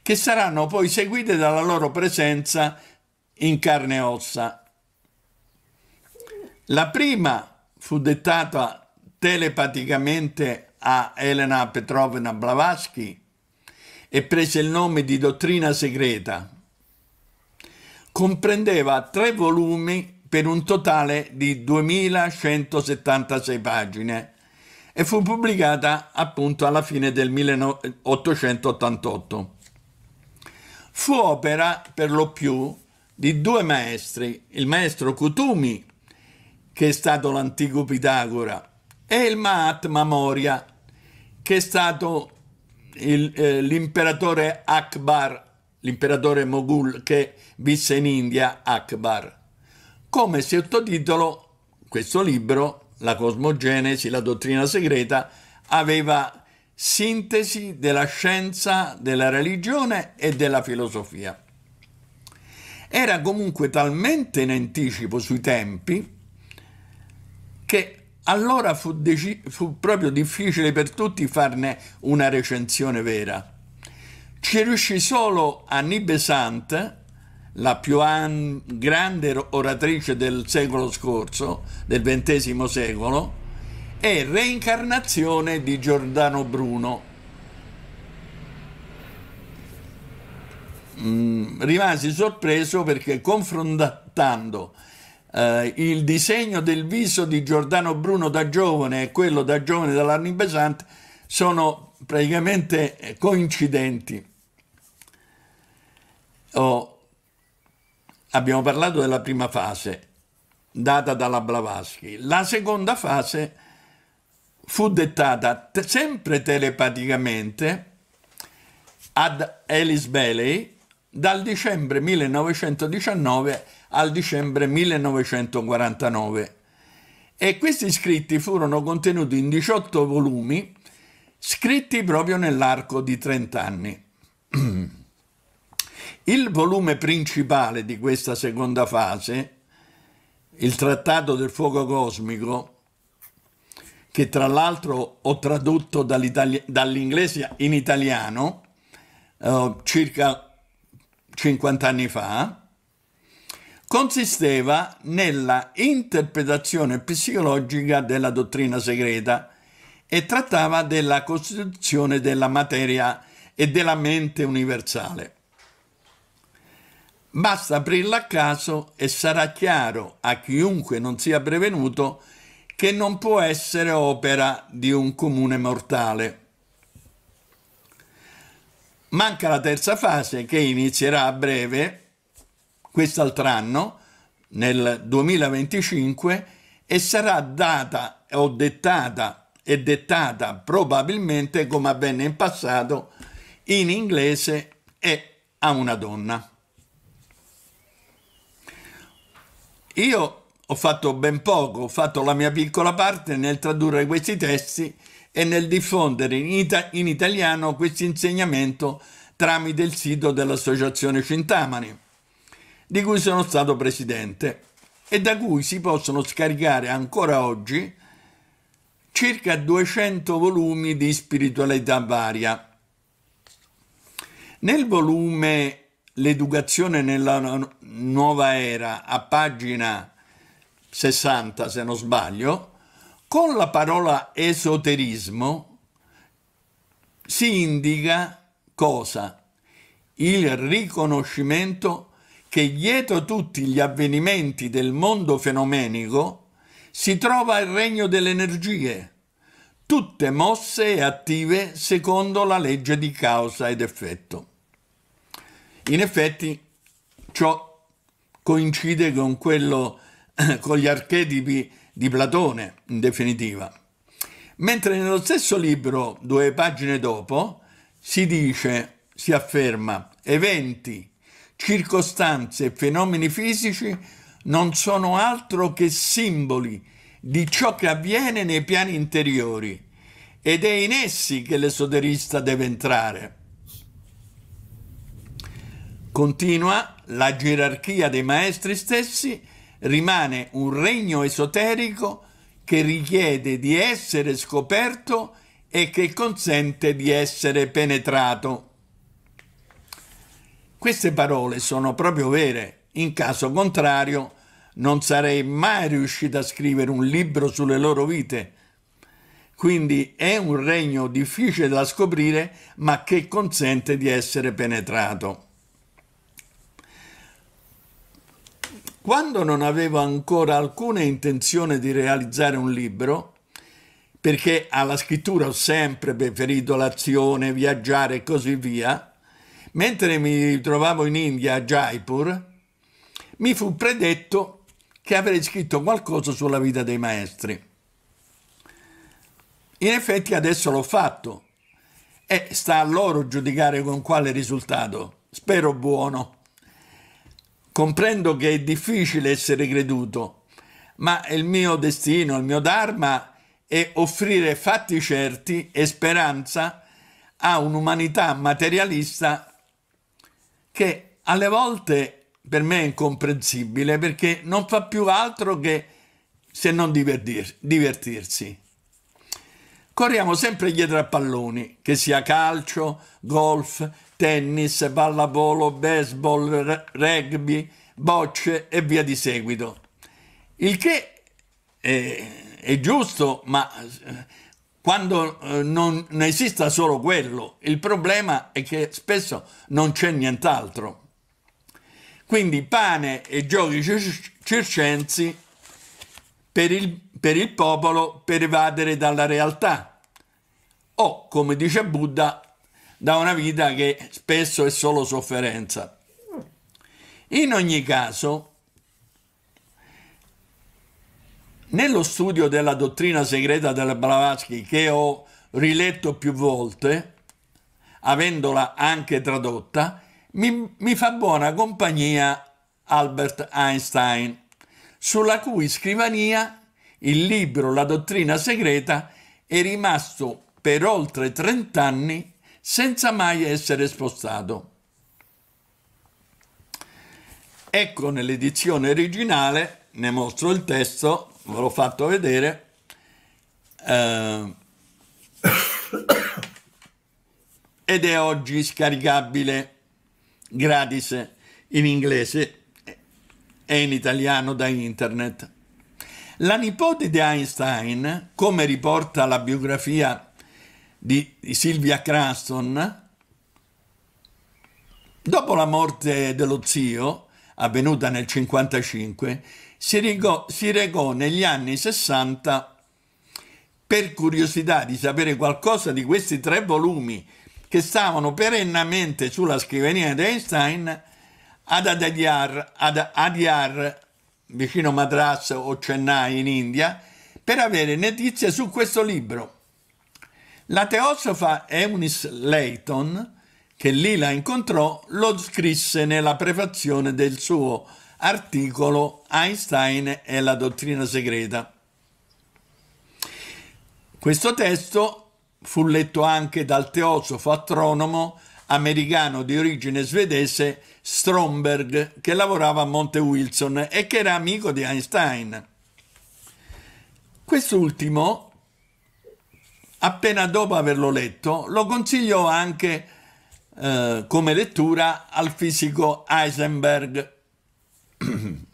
che saranno poi seguite dalla loro presenza in carne e ossa. La prima fu dettata telepaticamente a Elena Petrovna Blavatsky e prese il nome di dottrina segreta. Comprendeva tre volumi per un totale di 2176 pagine e fu pubblicata appunto alla fine del 1888. Fu opera per lo più di due maestri, il maestro Kutumi, che è stato l'antico Pitagora, e il Mahatma Moria, che è stato eh, l'imperatore eh, Akbar, l'imperatore Mogul che visse in India, Akbar come sottotitolo questo libro, La cosmogenesi, la dottrina segreta, aveva sintesi della scienza, della religione e della filosofia. Era comunque talmente in anticipo sui tempi che allora fu, fu, proprio difficile per tutti farne una recensione vera. Ci riuscì solo Annie Besant, la più grande oratrice del secolo scorso, del XX secolo, è reincarnazione di Giordano Bruno. Mm, rimasi sorpreso perché confrontando eh, il disegno del viso di Giordano Bruno da giovane e quello da giovane dell'Arni Besante sono praticamente eh, coincidenti. Oh, abbiamo parlato della prima fase data dalla Blavatsky. La seconda fase fu dettata sempre telepaticamente ad Alice Bailey dal dicembre 1919 al dicembre 1949 e questi scritti furono contenuti in 18 volumi scritti proprio nell'arco di 30 anni. Il volume principale di questa seconda fase, il Trattato del Fuoco Cosmico, che tra l'altro ho tradotto dall'inglese in italiano eh, circa 50 anni fa, consisteva nella interpretazione psicologica della dottrina segreta e trattava della costituzione della materia e della mente universale. Basta aprirla a caso e sarà chiaro a chiunque non sia prevenuto che non può essere opera di un comune mortale. Manca la terza fase che inizierà a breve, quest'altro anno, nel 2025, e sarà data o dettata e dettata probabilmente come avvenne in passato in inglese e a una donna. Io ho fatto ben poco, ho fatto la mia piccola parte nel tradurre questi testi e nel diffondere in, ita in italiano questo insegnamento tramite il sito dell'Associazione Cintamani, di cui sono stato presidente e da cui si possono scaricare ancora oggi circa 200 volumi di spiritualità varia. Nel volume l'educazione nella nuova era a pagina 60 se non sbaglio, con la parola esoterismo si indica cosa? Il riconoscimento che dietro tutti gli avvenimenti del mondo fenomenico si trova il regno delle energie, tutte mosse e attive secondo la legge di causa ed effetto. In effetti ciò coincide con quello eh, con gli archetipi di Platone, in definitiva. Mentre nello stesso libro, due pagine dopo, si dice, si afferma, eventi, circostanze e fenomeni fisici non sono altro che simboli di ciò che avviene nei piani interiori ed è in essi che l'esoterista deve entrare. Continua, la gerarchia dei maestri stessi rimane un regno esoterico che richiede di essere scoperto e che consente di essere penetrato. Queste parole sono proprio vere, in caso contrario non sarei mai riuscito a scrivere un libro sulle loro vite. Quindi è un regno difficile da scoprire, ma che consente di essere penetrato. Quando non avevo ancora alcuna intenzione di realizzare un libro, perché alla scrittura ho sempre preferito l'azione, viaggiare e così via, mentre mi ritrovavo in India a Jaipur, mi fu predetto che avrei scritto qualcosa sulla vita dei maestri. In effetti adesso l'ho fatto e sta a loro giudicare con quale risultato. Spero buono. Comprendo che è difficile essere creduto, ma il mio destino, il mio Dharma è offrire fatti certi e speranza a un'umanità materialista che alle volte per me è incomprensibile perché non fa più altro che se non divertir divertirsi. Corriamo sempre dietro a palloni, che sia calcio, golf, tennis, pallavolo, baseball, rugby, bocce e via di seguito. Il che è, eh, è giusto, ma eh, quando eh, non, non esista solo quello, il problema è che spesso non c'è nient'altro. Quindi pane e giochi circensi per il, per il popolo per evadere dalla realtà o, come dice Buddha, da una vita che spesso è solo sofferenza. In ogni caso, nello studio della dottrina segreta della Blavatsky che ho riletto più volte, avendola anche tradotta, mi, mi fa buona compagnia Albert Einstein, sulla cui scrivania il libro La dottrina segreta è rimasto per oltre 30 anni senza mai essere spostato. Ecco nell'edizione originale, ne mostro il testo, ve l'ho fatto vedere. Eh, ed è oggi scaricabile gratis in inglese e in italiano da internet. La nipote di Einstein, come riporta la biografia di, Silvia Cranston, dopo la morte dello zio, avvenuta nel 1955, si recò, si recò negli anni 60 per curiosità di sapere qualcosa di questi tre volumi che stavano perennemente sulla scrivania di Einstein ad Adyar, ad Adyar vicino Madras o Chennai in India, per avere notizie su questo libro. La teosofa Eunice Layton, che lì la incontrò, lo scrisse nella prefazione del suo articolo Einstein e la dottrina segreta. Questo testo fu letto anche dal teosofo astronomo americano di origine svedese Stromberg, che lavorava a Monte Wilson e che era amico di Einstein. Quest'ultimo appena dopo averlo letto, lo consigliò anche eh, come lettura al fisico Heisenberg.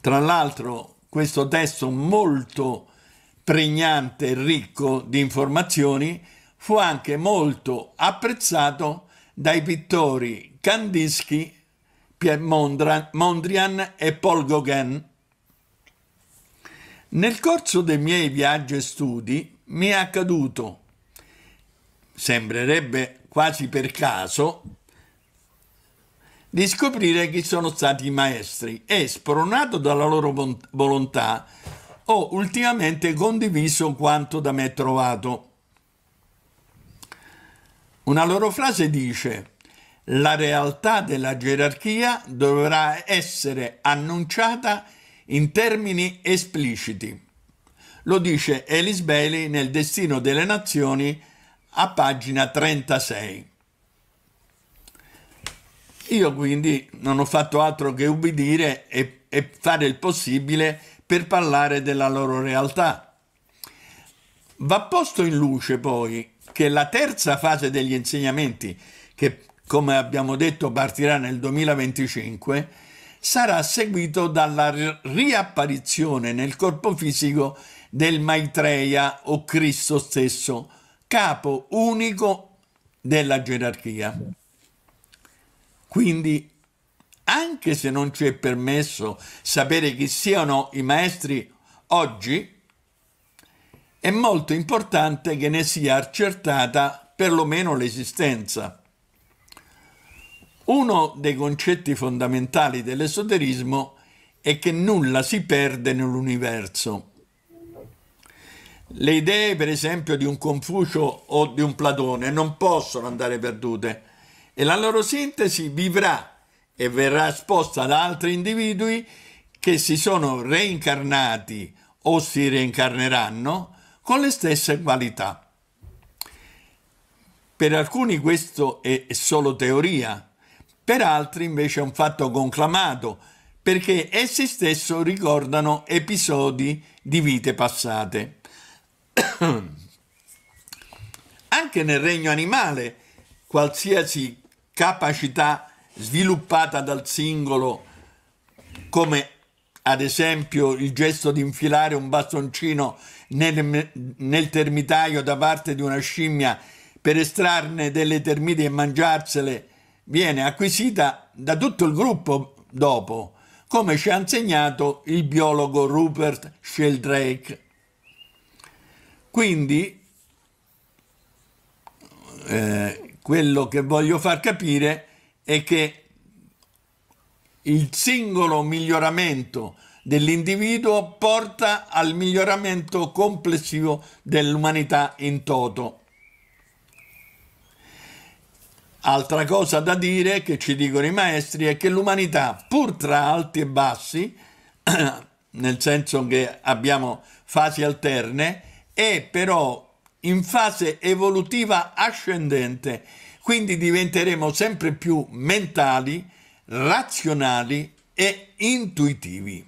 Tra l'altro, questo testo molto pregnante e ricco di informazioni fu anche molto apprezzato dai pittori Kandinsky, Pierre Mondrian e Paul Gauguin. Nel corso dei miei viaggi e studi mi è accaduto, sembrerebbe quasi per caso, di scoprire chi sono stati i maestri e, spronato dalla loro volontà, ho ultimamente condiviso quanto da me trovato. Una loro frase dice, la realtà della gerarchia dovrà essere annunciata in termini espliciti. Lo dice Ellis Bailey nel Destino delle Nazioni a pagina 36. Io quindi non ho fatto altro che ubbidire e, e fare il possibile per parlare della loro realtà. Va posto in luce poi che la terza fase degli insegnamenti, che come abbiamo detto partirà nel 2025, sarà seguito dalla riapparizione nel corpo fisico del Maitreya o Cristo stesso, capo unico della gerarchia. Quindi, anche se non ci è permesso sapere chi siano i maestri oggi, è molto importante che ne sia accertata perlomeno l'esistenza. Uno dei concetti fondamentali dell'esoterismo è che nulla si perde nell'universo le idee, per esempio, di un Confucio o di un Platone non possono andare perdute e la loro sintesi vivrà e verrà esposta da altri individui che si sono reincarnati o si reincarneranno con le stesse qualità. Per alcuni questo è solo teoria, per altri invece è un fatto conclamato, perché essi stesso ricordano episodi di vite passate. Anche nel regno animale, qualsiasi capacità sviluppata dal singolo, come ad esempio il gesto di infilare un bastoncino nel, nel termitaio da parte di una scimmia per estrarne delle termiti e mangiarsele, viene acquisita da tutto il gruppo dopo, come ci ha insegnato il biologo Rupert Sheldrake. Quindi eh, quello che voglio far capire è che il singolo miglioramento dell'individuo porta al miglioramento complessivo dell'umanità in toto. Altra cosa da dire che ci dicono i maestri è che l'umanità, pur tra alti e bassi, nel senso che abbiamo fasi alterne, è però in fase evolutiva ascendente, quindi diventeremo sempre più mentali, razionali e intuitivi.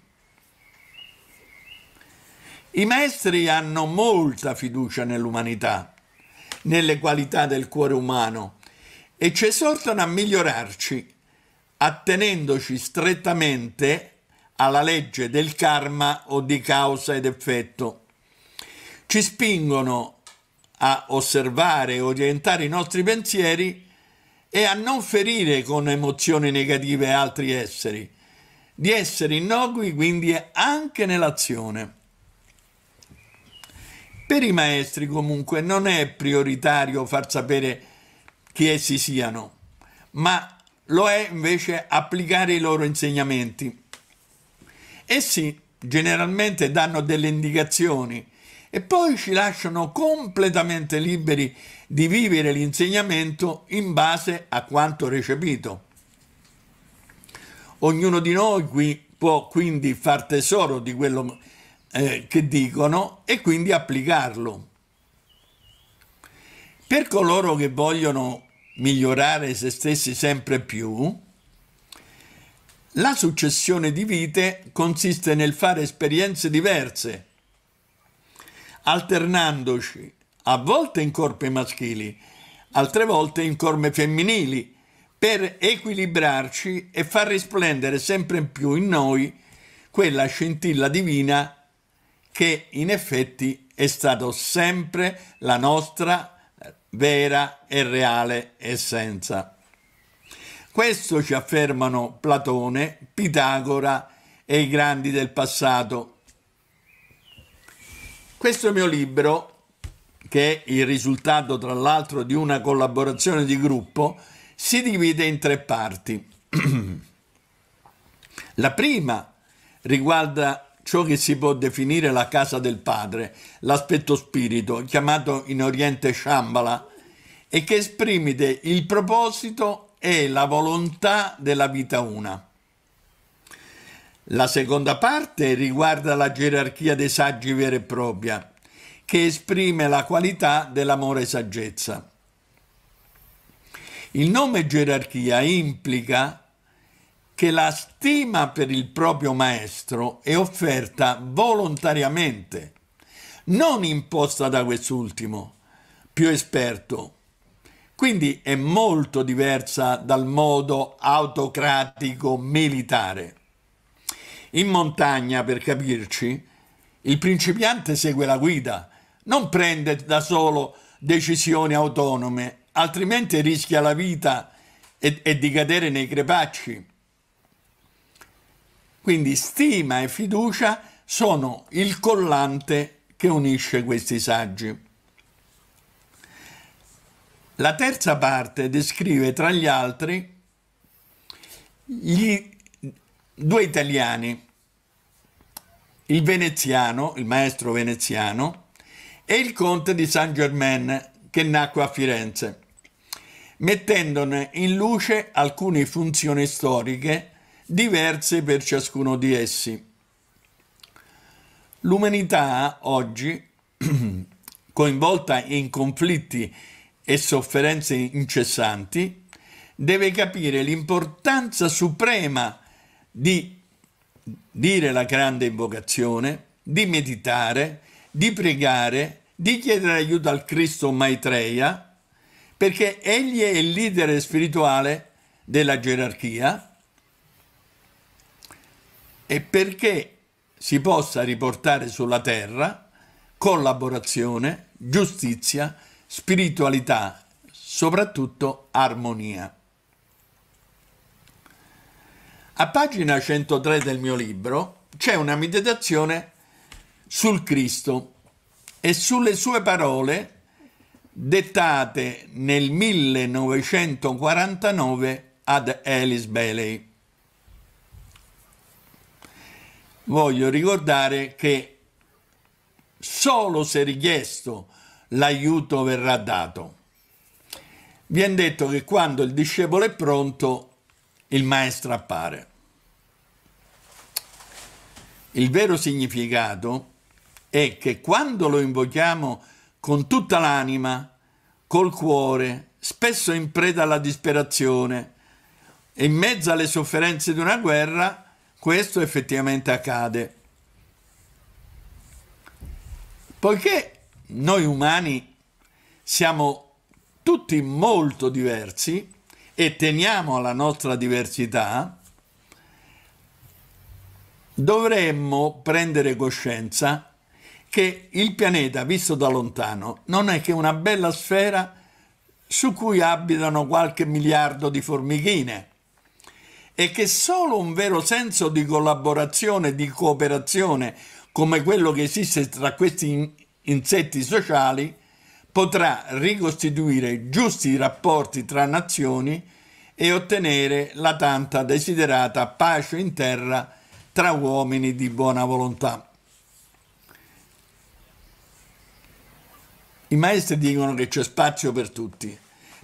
I maestri hanno molta fiducia nell'umanità, nelle qualità del cuore umano e ci esortano a migliorarci, attenendoci strettamente alla legge del karma o di causa ed effetto ci spingono a osservare e orientare i nostri pensieri e a non ferire con emozioni negative altri esseri, di essere innocui quindi anche nell'azione. Per i maestri comunque non è prioritario far sapere chi essi siano, ma lo è invece applicare i loro insegnamenti. Essi generalmente danno delle indicazioni, e poi ci lasciano completamente liberi di vivere l'insegnamento in base a quanto recepito. Ognuno di noi qui può quindi far tesoro di quello eh, che dicono e quindi applicarlo. Per coloro che vogliono migliorare se stessi sempre più, la successione di vite consiste nel fare esperienze diverse alternandoci a volte in corpi maschili, altre volte in corme femminili, per equilibrarci e far risplendere sempre più in noi quella scintilla divina che in effetti è stata sempre la nostra vera e reale essenza. Questo ci affermano Platone, Pitagora e i grandi del passato, questo mio libro, che è il risultato tra l'altro di una collaborazione di gruppo, si divide in tre parti. la prima riguarda ciò che si può definire la casa del padre, l'aspetto spirito, chiamato in Oriente Shambhala, e che esprime il proposito e la volontà della vita una. La seconda parte riguarda la gerarchia dei saggi vera e propria, che esprime la qualità dell'amore e saggezza. Il nome gerarchia implica che la stima per il proprio maestro è offerta volontariamente, non imposta da quest'ultimo, più esperto. Quindi è molto diversa dal modo autocratico militare. In montagna, per capirci, il principiante segue la guida, non prende da solo decisioni autonome, altrimenti rischia la vita e, e di cadere nei crepacci. Quindi stima e fiducia sono il collante che unisce questi saggi. La terza parte descrive tra gli altri gli due italiani, il veneziano, il maestro veneziano, e il conte di Saint Germain che nacque a Firenze, mettendone in luce alcune funzioni storiche diverse per ciascuno di essi. L'umanità oggi, coinvolta in conflitti e sofferenze incessanti, deve capire l'importanza suprema di dire la grande invocazione, di meditare, di pregare, di chiedere aiuto al Cristo Maitreya, perché egli è il leader spirituale della gerarchia e perché si possa riportare sulla terra collaborazione, giustizia, spiritualità, soprattutto armonia. A pagina 103 del mio libro c'è una meditazione sul Cristo e sulle sue parole dettate nel 1949 ad Alice Bailey. Voglio ricordare che solo se richiesto l'aiuto verrà dato. Viene detto che quando il discepolo è pronto, il maestro appare. Il vero significato è che quando lo invochiamo con tutta l'anima, col cuore, spesso in preda alla disperazione, in mezzo alle sofferenze di una guerra, questo effettivamente accade. Poiché noi umani siamo tutti molto diversi, e teniamo alla nostra diversità, dovremmo prendere coscienza che il pianeta, visto da lontano, non è che una bella sfera su cui abitano qualche miliardo di formichine e che solo un vero senso di collaborazione, di cooperazione, come quello che esiste tra questi insetti sociali, potrà ricostituire giusti rapporti tra nazioni e ottenere la tanta desiderata pace in terra tra uomini di buona volontà. I maestri dicono che c'è spazio per tutti,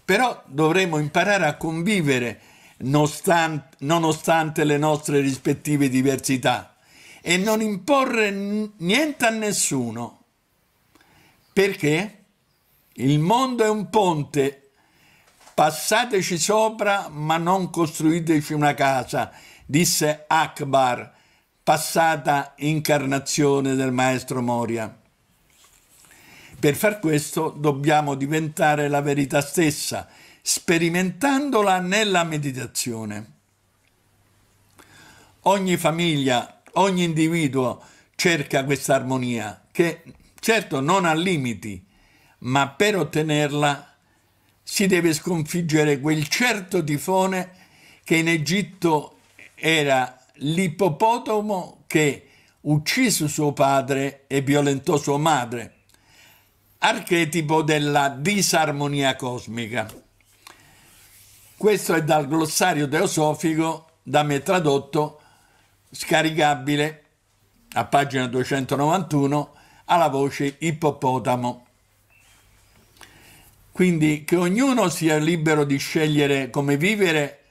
però dovremo imparare a convivere nonostante le nostre rispettive diversità e non imporre niente a nessuno, perché il mondo è un ponte Passateci sopra, ma non costruiteci una casa, disse Akbar, passata incarnazione del maestro Moria. Per far questo dobbiamo diventare la verità stessa, sperimentandola nella meditazione. Ogni famiglia, ogni individuo cerca questa armonia, che certo non ha limiti, ma per ottenerla si deve sconfiggere quel certo tifone che in Egitto era l'ippopotamo che uccise suo padre e violentò sua madre, archetipo della disarmonia cosmica. Questo è dal glossario teosofico da me tradotto, scaricabile a pagina 291 alla voce ippopotamo. Quindi che ognuno sia libero di scegliere come vivere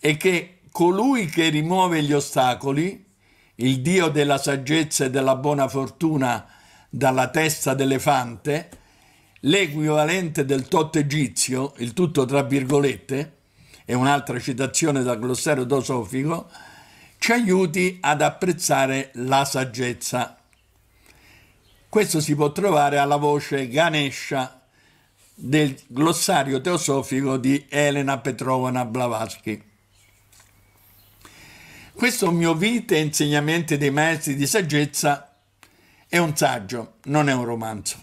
e che colui che rimuove gli ostacoli, il Dio della saggezza e della buona fortuna dalla testa d'elefante, l'equivalente del tot egizio, il tutto tra virgolette, è un'altra citazione dal glossario dosofico, ci aiuti ad apprezzare la saggezza. Questo si può trovare alla voce Ganesha del glossario teosofico di Elena Petrovna Blavatsky. Questo mio vite e insegnamenti dei maestri di saggezza è un saggio, non è un romanzo.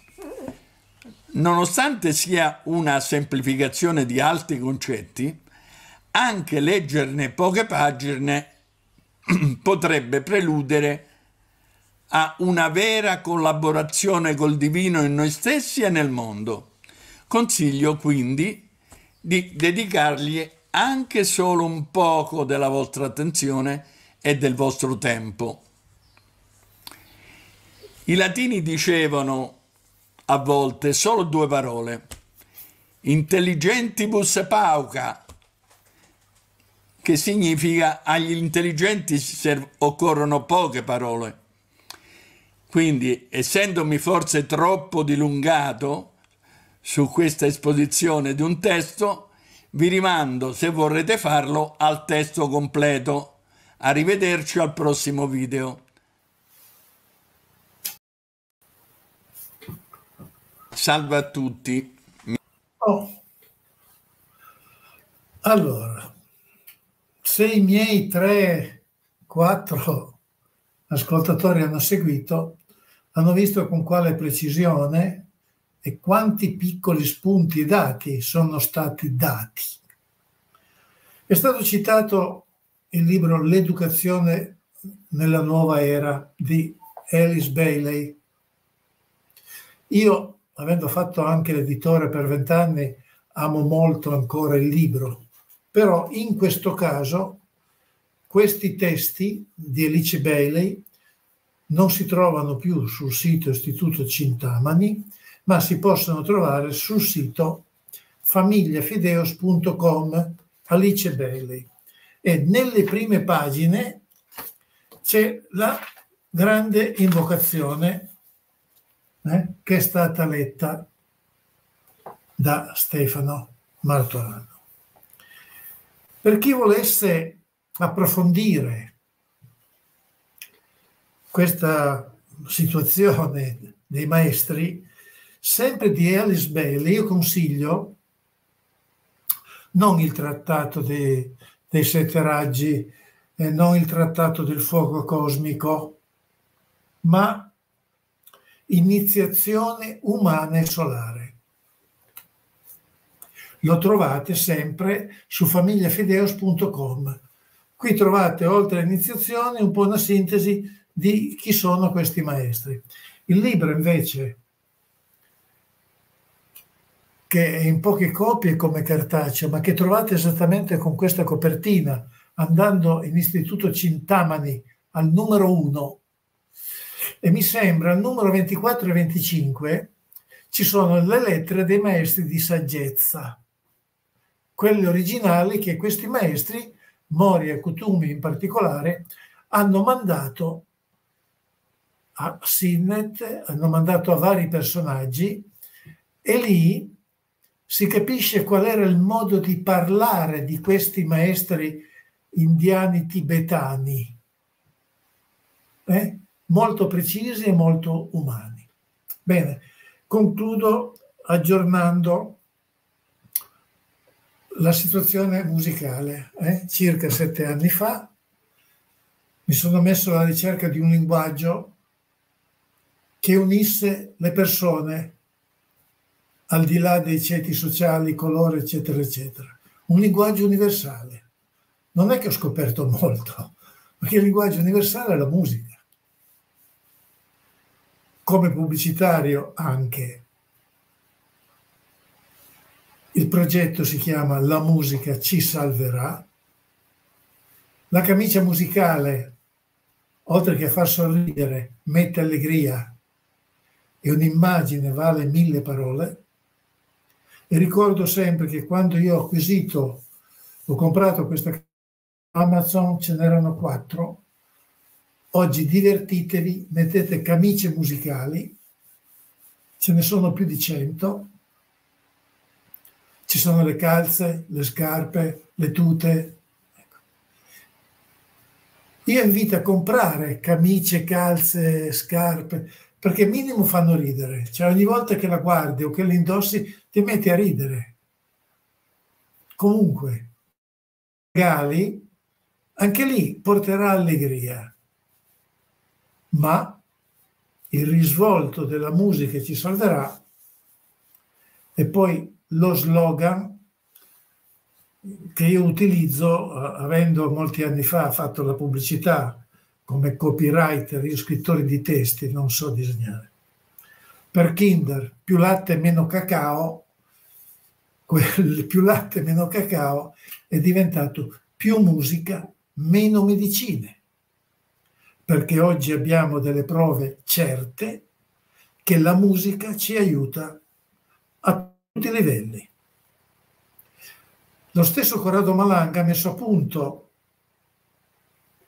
Nonostante sia una semplificazione di altri concetti, anche leggerne poche pagine potrebbe preludere a una vera collaborazione col divino in noi stessi e nel mondo Consiglio quindi di dedicargli anche solo un poco della vostra attenzione e del vostro tempo. I latini dicevano a volte solo due parole, intelligentibus pauca, che significa agli intelligenti occorrono poche parole. Quindi, essendomi forse troppo dilungato, su questa esposizione di un testo, vi rimando, se vorrete farlo, al testo completo. Arrivederci al prossimo video. Salve a tutti. Oh. Allora, se i miei tre, quattro ascoltatori hanno seguito, hanno visto con quale precisione e quanti piccoli spunti e dati sono stati dati. È stato citato il libro L'educazione nella nuova era di Alice Bailey. Io, avendo fatto anche l'editore per vent'anni, amo molto ancora il libro, però in questo caso questi testi di Alice Bailey non si trovano più sul sito Istituto Cintamani, ma si possono trovare sul sito famigliafideos.com Alice Bailey. E nelle prime pagine c'è la grande invocazione eh, che è stata letta da Stefano Martorano. Per chi volesse approfondire questa situazione dei maestri, sempre di Alice Bailey, io consiglio non il trattato dei, dei sette raggi, eh, non il trattato del fuoco cosmico, ma iniziazione umana e solare. Lo trovate sempre su famigliafideos.com. Qui trovate, oltre all'iniziazione, un po' una sintesi di chi sono questi maestri. Il libro invece che è in poche copie come cartaceo, ma che trovate esattamente con questa copertina, andando in istituto Cintamani al numero 1 e mi sembra al numero 24 e 25 ci sono le lettere dei maestri di saggezza, quelle originali che questi maestri, Mori e Kutumi in particolare, hanno mandato a Sinnet, hanno mandato a vari personaggi e lì si capisce qual era il modo di parlare di questi maestri indiani tibetani, eh? molto precisi e molto umani. Bene, concludo aggiornando la situazione musicale. Eh? Circa sette anni fa mi sono messo alla ricerca di un linguaggio che unisse le persone al di là dei ceti sociali, colore, eccetera, eccetera. Un linguaggio universale. Non è che ho scoperto molto, perché il linguaggio universale è la musica. Come pubblicitario anche. Il progetto si chiama La musica ci salverà. La camicia musicale, oltre che far sorridere, mette allegria e un'immagine vale mille parole e ricordo sempre che quando io ho acquisito, ho comprato questa Amazon, ce n'erano quattro. Oggi divertitevi, mettete camicie musicali, ce ne sono più di cento. Ci sono le calze, le scarpe, le tute. Io invito a comprare camicie, calze, scarpe, perché minimo fanno ridere. Cioè ogni volta che la guardi o che le indossi ti metti a ridere. Comunque, regali, anche lì porterà allegria, ma il risvolto della musica ci salverà e poi lo slogan che io utilizzo eh, avendo molti anni fa fatto la pubblicità come copywriter, io scrittore di testi, non so disegnare. Per Kinder, più latte meno cacao, quel, più latte meno cacao, è diventato più musica meno medicine, perché oggi abbiamo delle prove certe che la musica ci aiuta a tutti i livelli. Lo stesso Corrado Malanga ha messo a punto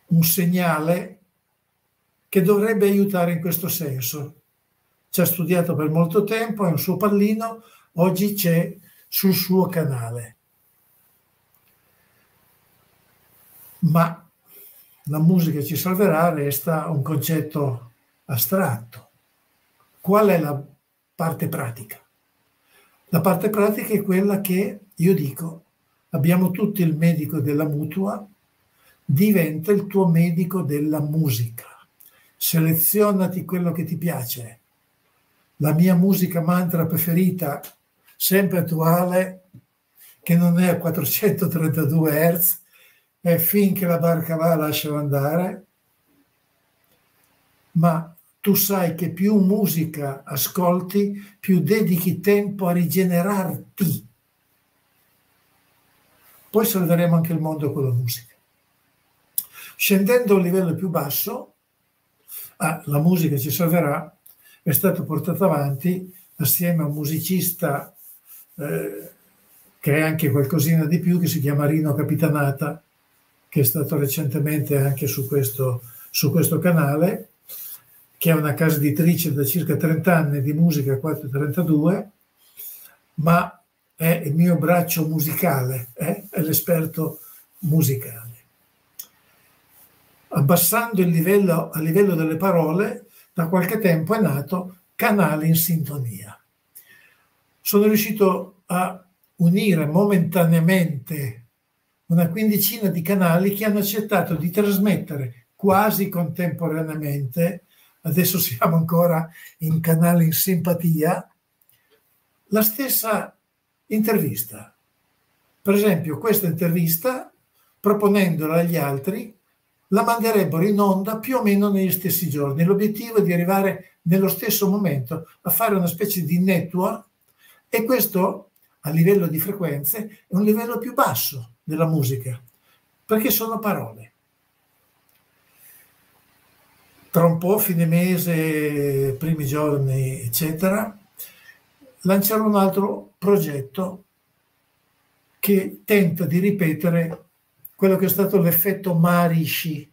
un segnale che dovrebbe aiutare in questo senso. Ci ha studiato per molto tempo, è un suo pallino, oggi c'è sul suo canale. Ma la musica ci salverà resta un concetto astratto. Qual è la parte pratica? La parte pratica è quella che io dico, abbiamo tutti il medico della mutua, diventa il tuo medico della musica. Selezionati quello che ti piace. La mia musica mantra preferita sempre attuale, che non è a 432 Hz, e finché la barca va lasciala andare, ma tu sai che più musica ascolti, più dedichi tempo a rigenerarti. Poi salveremo anche il mondo con la musica. Scendendo a un livello più basso, ah, la musica ci salverà, è stato portato avanti assieme a un musicista eh, che è anche qualcosina di più, che si chiama Rino Capitanata, che è stato recentemente anche su questo, su questo canale, che è una casa editrice da circa 30 anni di musica 432, ma è il mio braccio musicale, eh? è l'esperto musicale. Abbassando il livello a livello delle parole, da qualche tempo è nato Canale in Sintonia sono riuscito a unire momentaneamente una quindicina di canali che hanno accettato di trasmettere quasi contemporaneamente, adesso siamo ancora in canale in simpatia, la stessa intervista. Per esempio questa intervista, proponendola agli altri, la manderebbero in onda più o meno negli stessi giorni. L'obiettivo è di arrivare nello stesso momento a fare una specie di network e questo, a livello di frequenze, è un livello più basso della musica, perché sono parole. Tra un po', fine mese, primi giorni, eccetera, lancerò un altro progetto che tenta di ripetere quello che è stato l'effetto Marishi.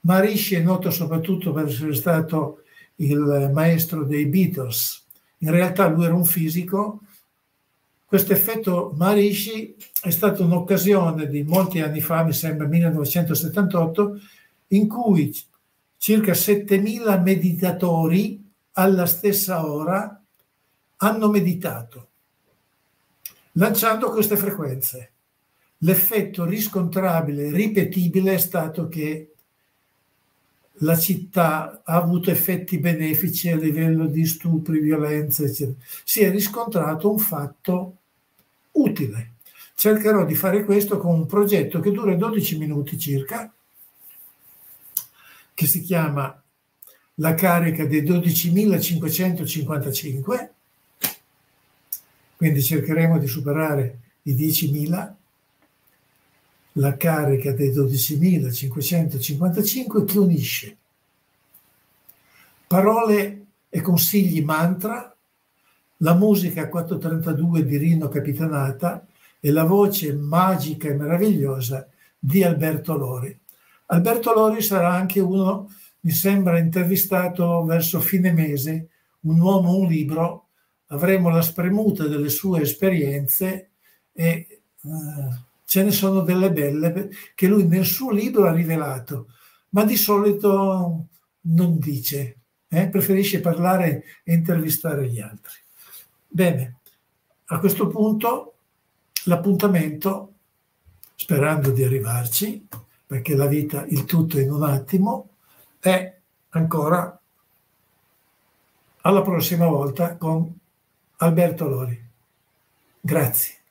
Marishi è noto soprattutto per essere stato il maestro dei Beatles, in realtà lui era un fisico, questo effetto Marishi è stata un'occasione di molti anni fa, mi sembra 1978, in cui circa 7.000 meditatori alla stessa ora hanno meditato, lanciando queste frequenze. L'effetto riscontrabile, ripetibile, è stato che la città ha avuto effetti benefici a livello di stupri, violenze, eccetera. Si è riscontrato un fatto utile. Cercherò di fare questo con un progetto che dura 12 minuti circa, che si chiama La carica dei 12.555, quindi cercheremo di superare i 10.000 la carica dei 12.555 che unisce parole e consigli mantra, la musica 432 di Rino Capitanata e la voce magica e meravigliosa di Alberto Lori. Alberto Lori sarà anche uno, mi sembra, intervistato verso fine mese, un uomo, un libro, avremo la spremuta delle sue esperienze e eh, ce ne sono delle belle che lui nel suo libro ha rivelato, ma di solito non dice, eh? preferisce parlare e intervistare gli altri. Bene, a questo punto l'appuntamento, sperando di arrivarci, perché la vita, il tutto in un attimo, è ancora alla prossima volta con Alberto Lori. Grazie.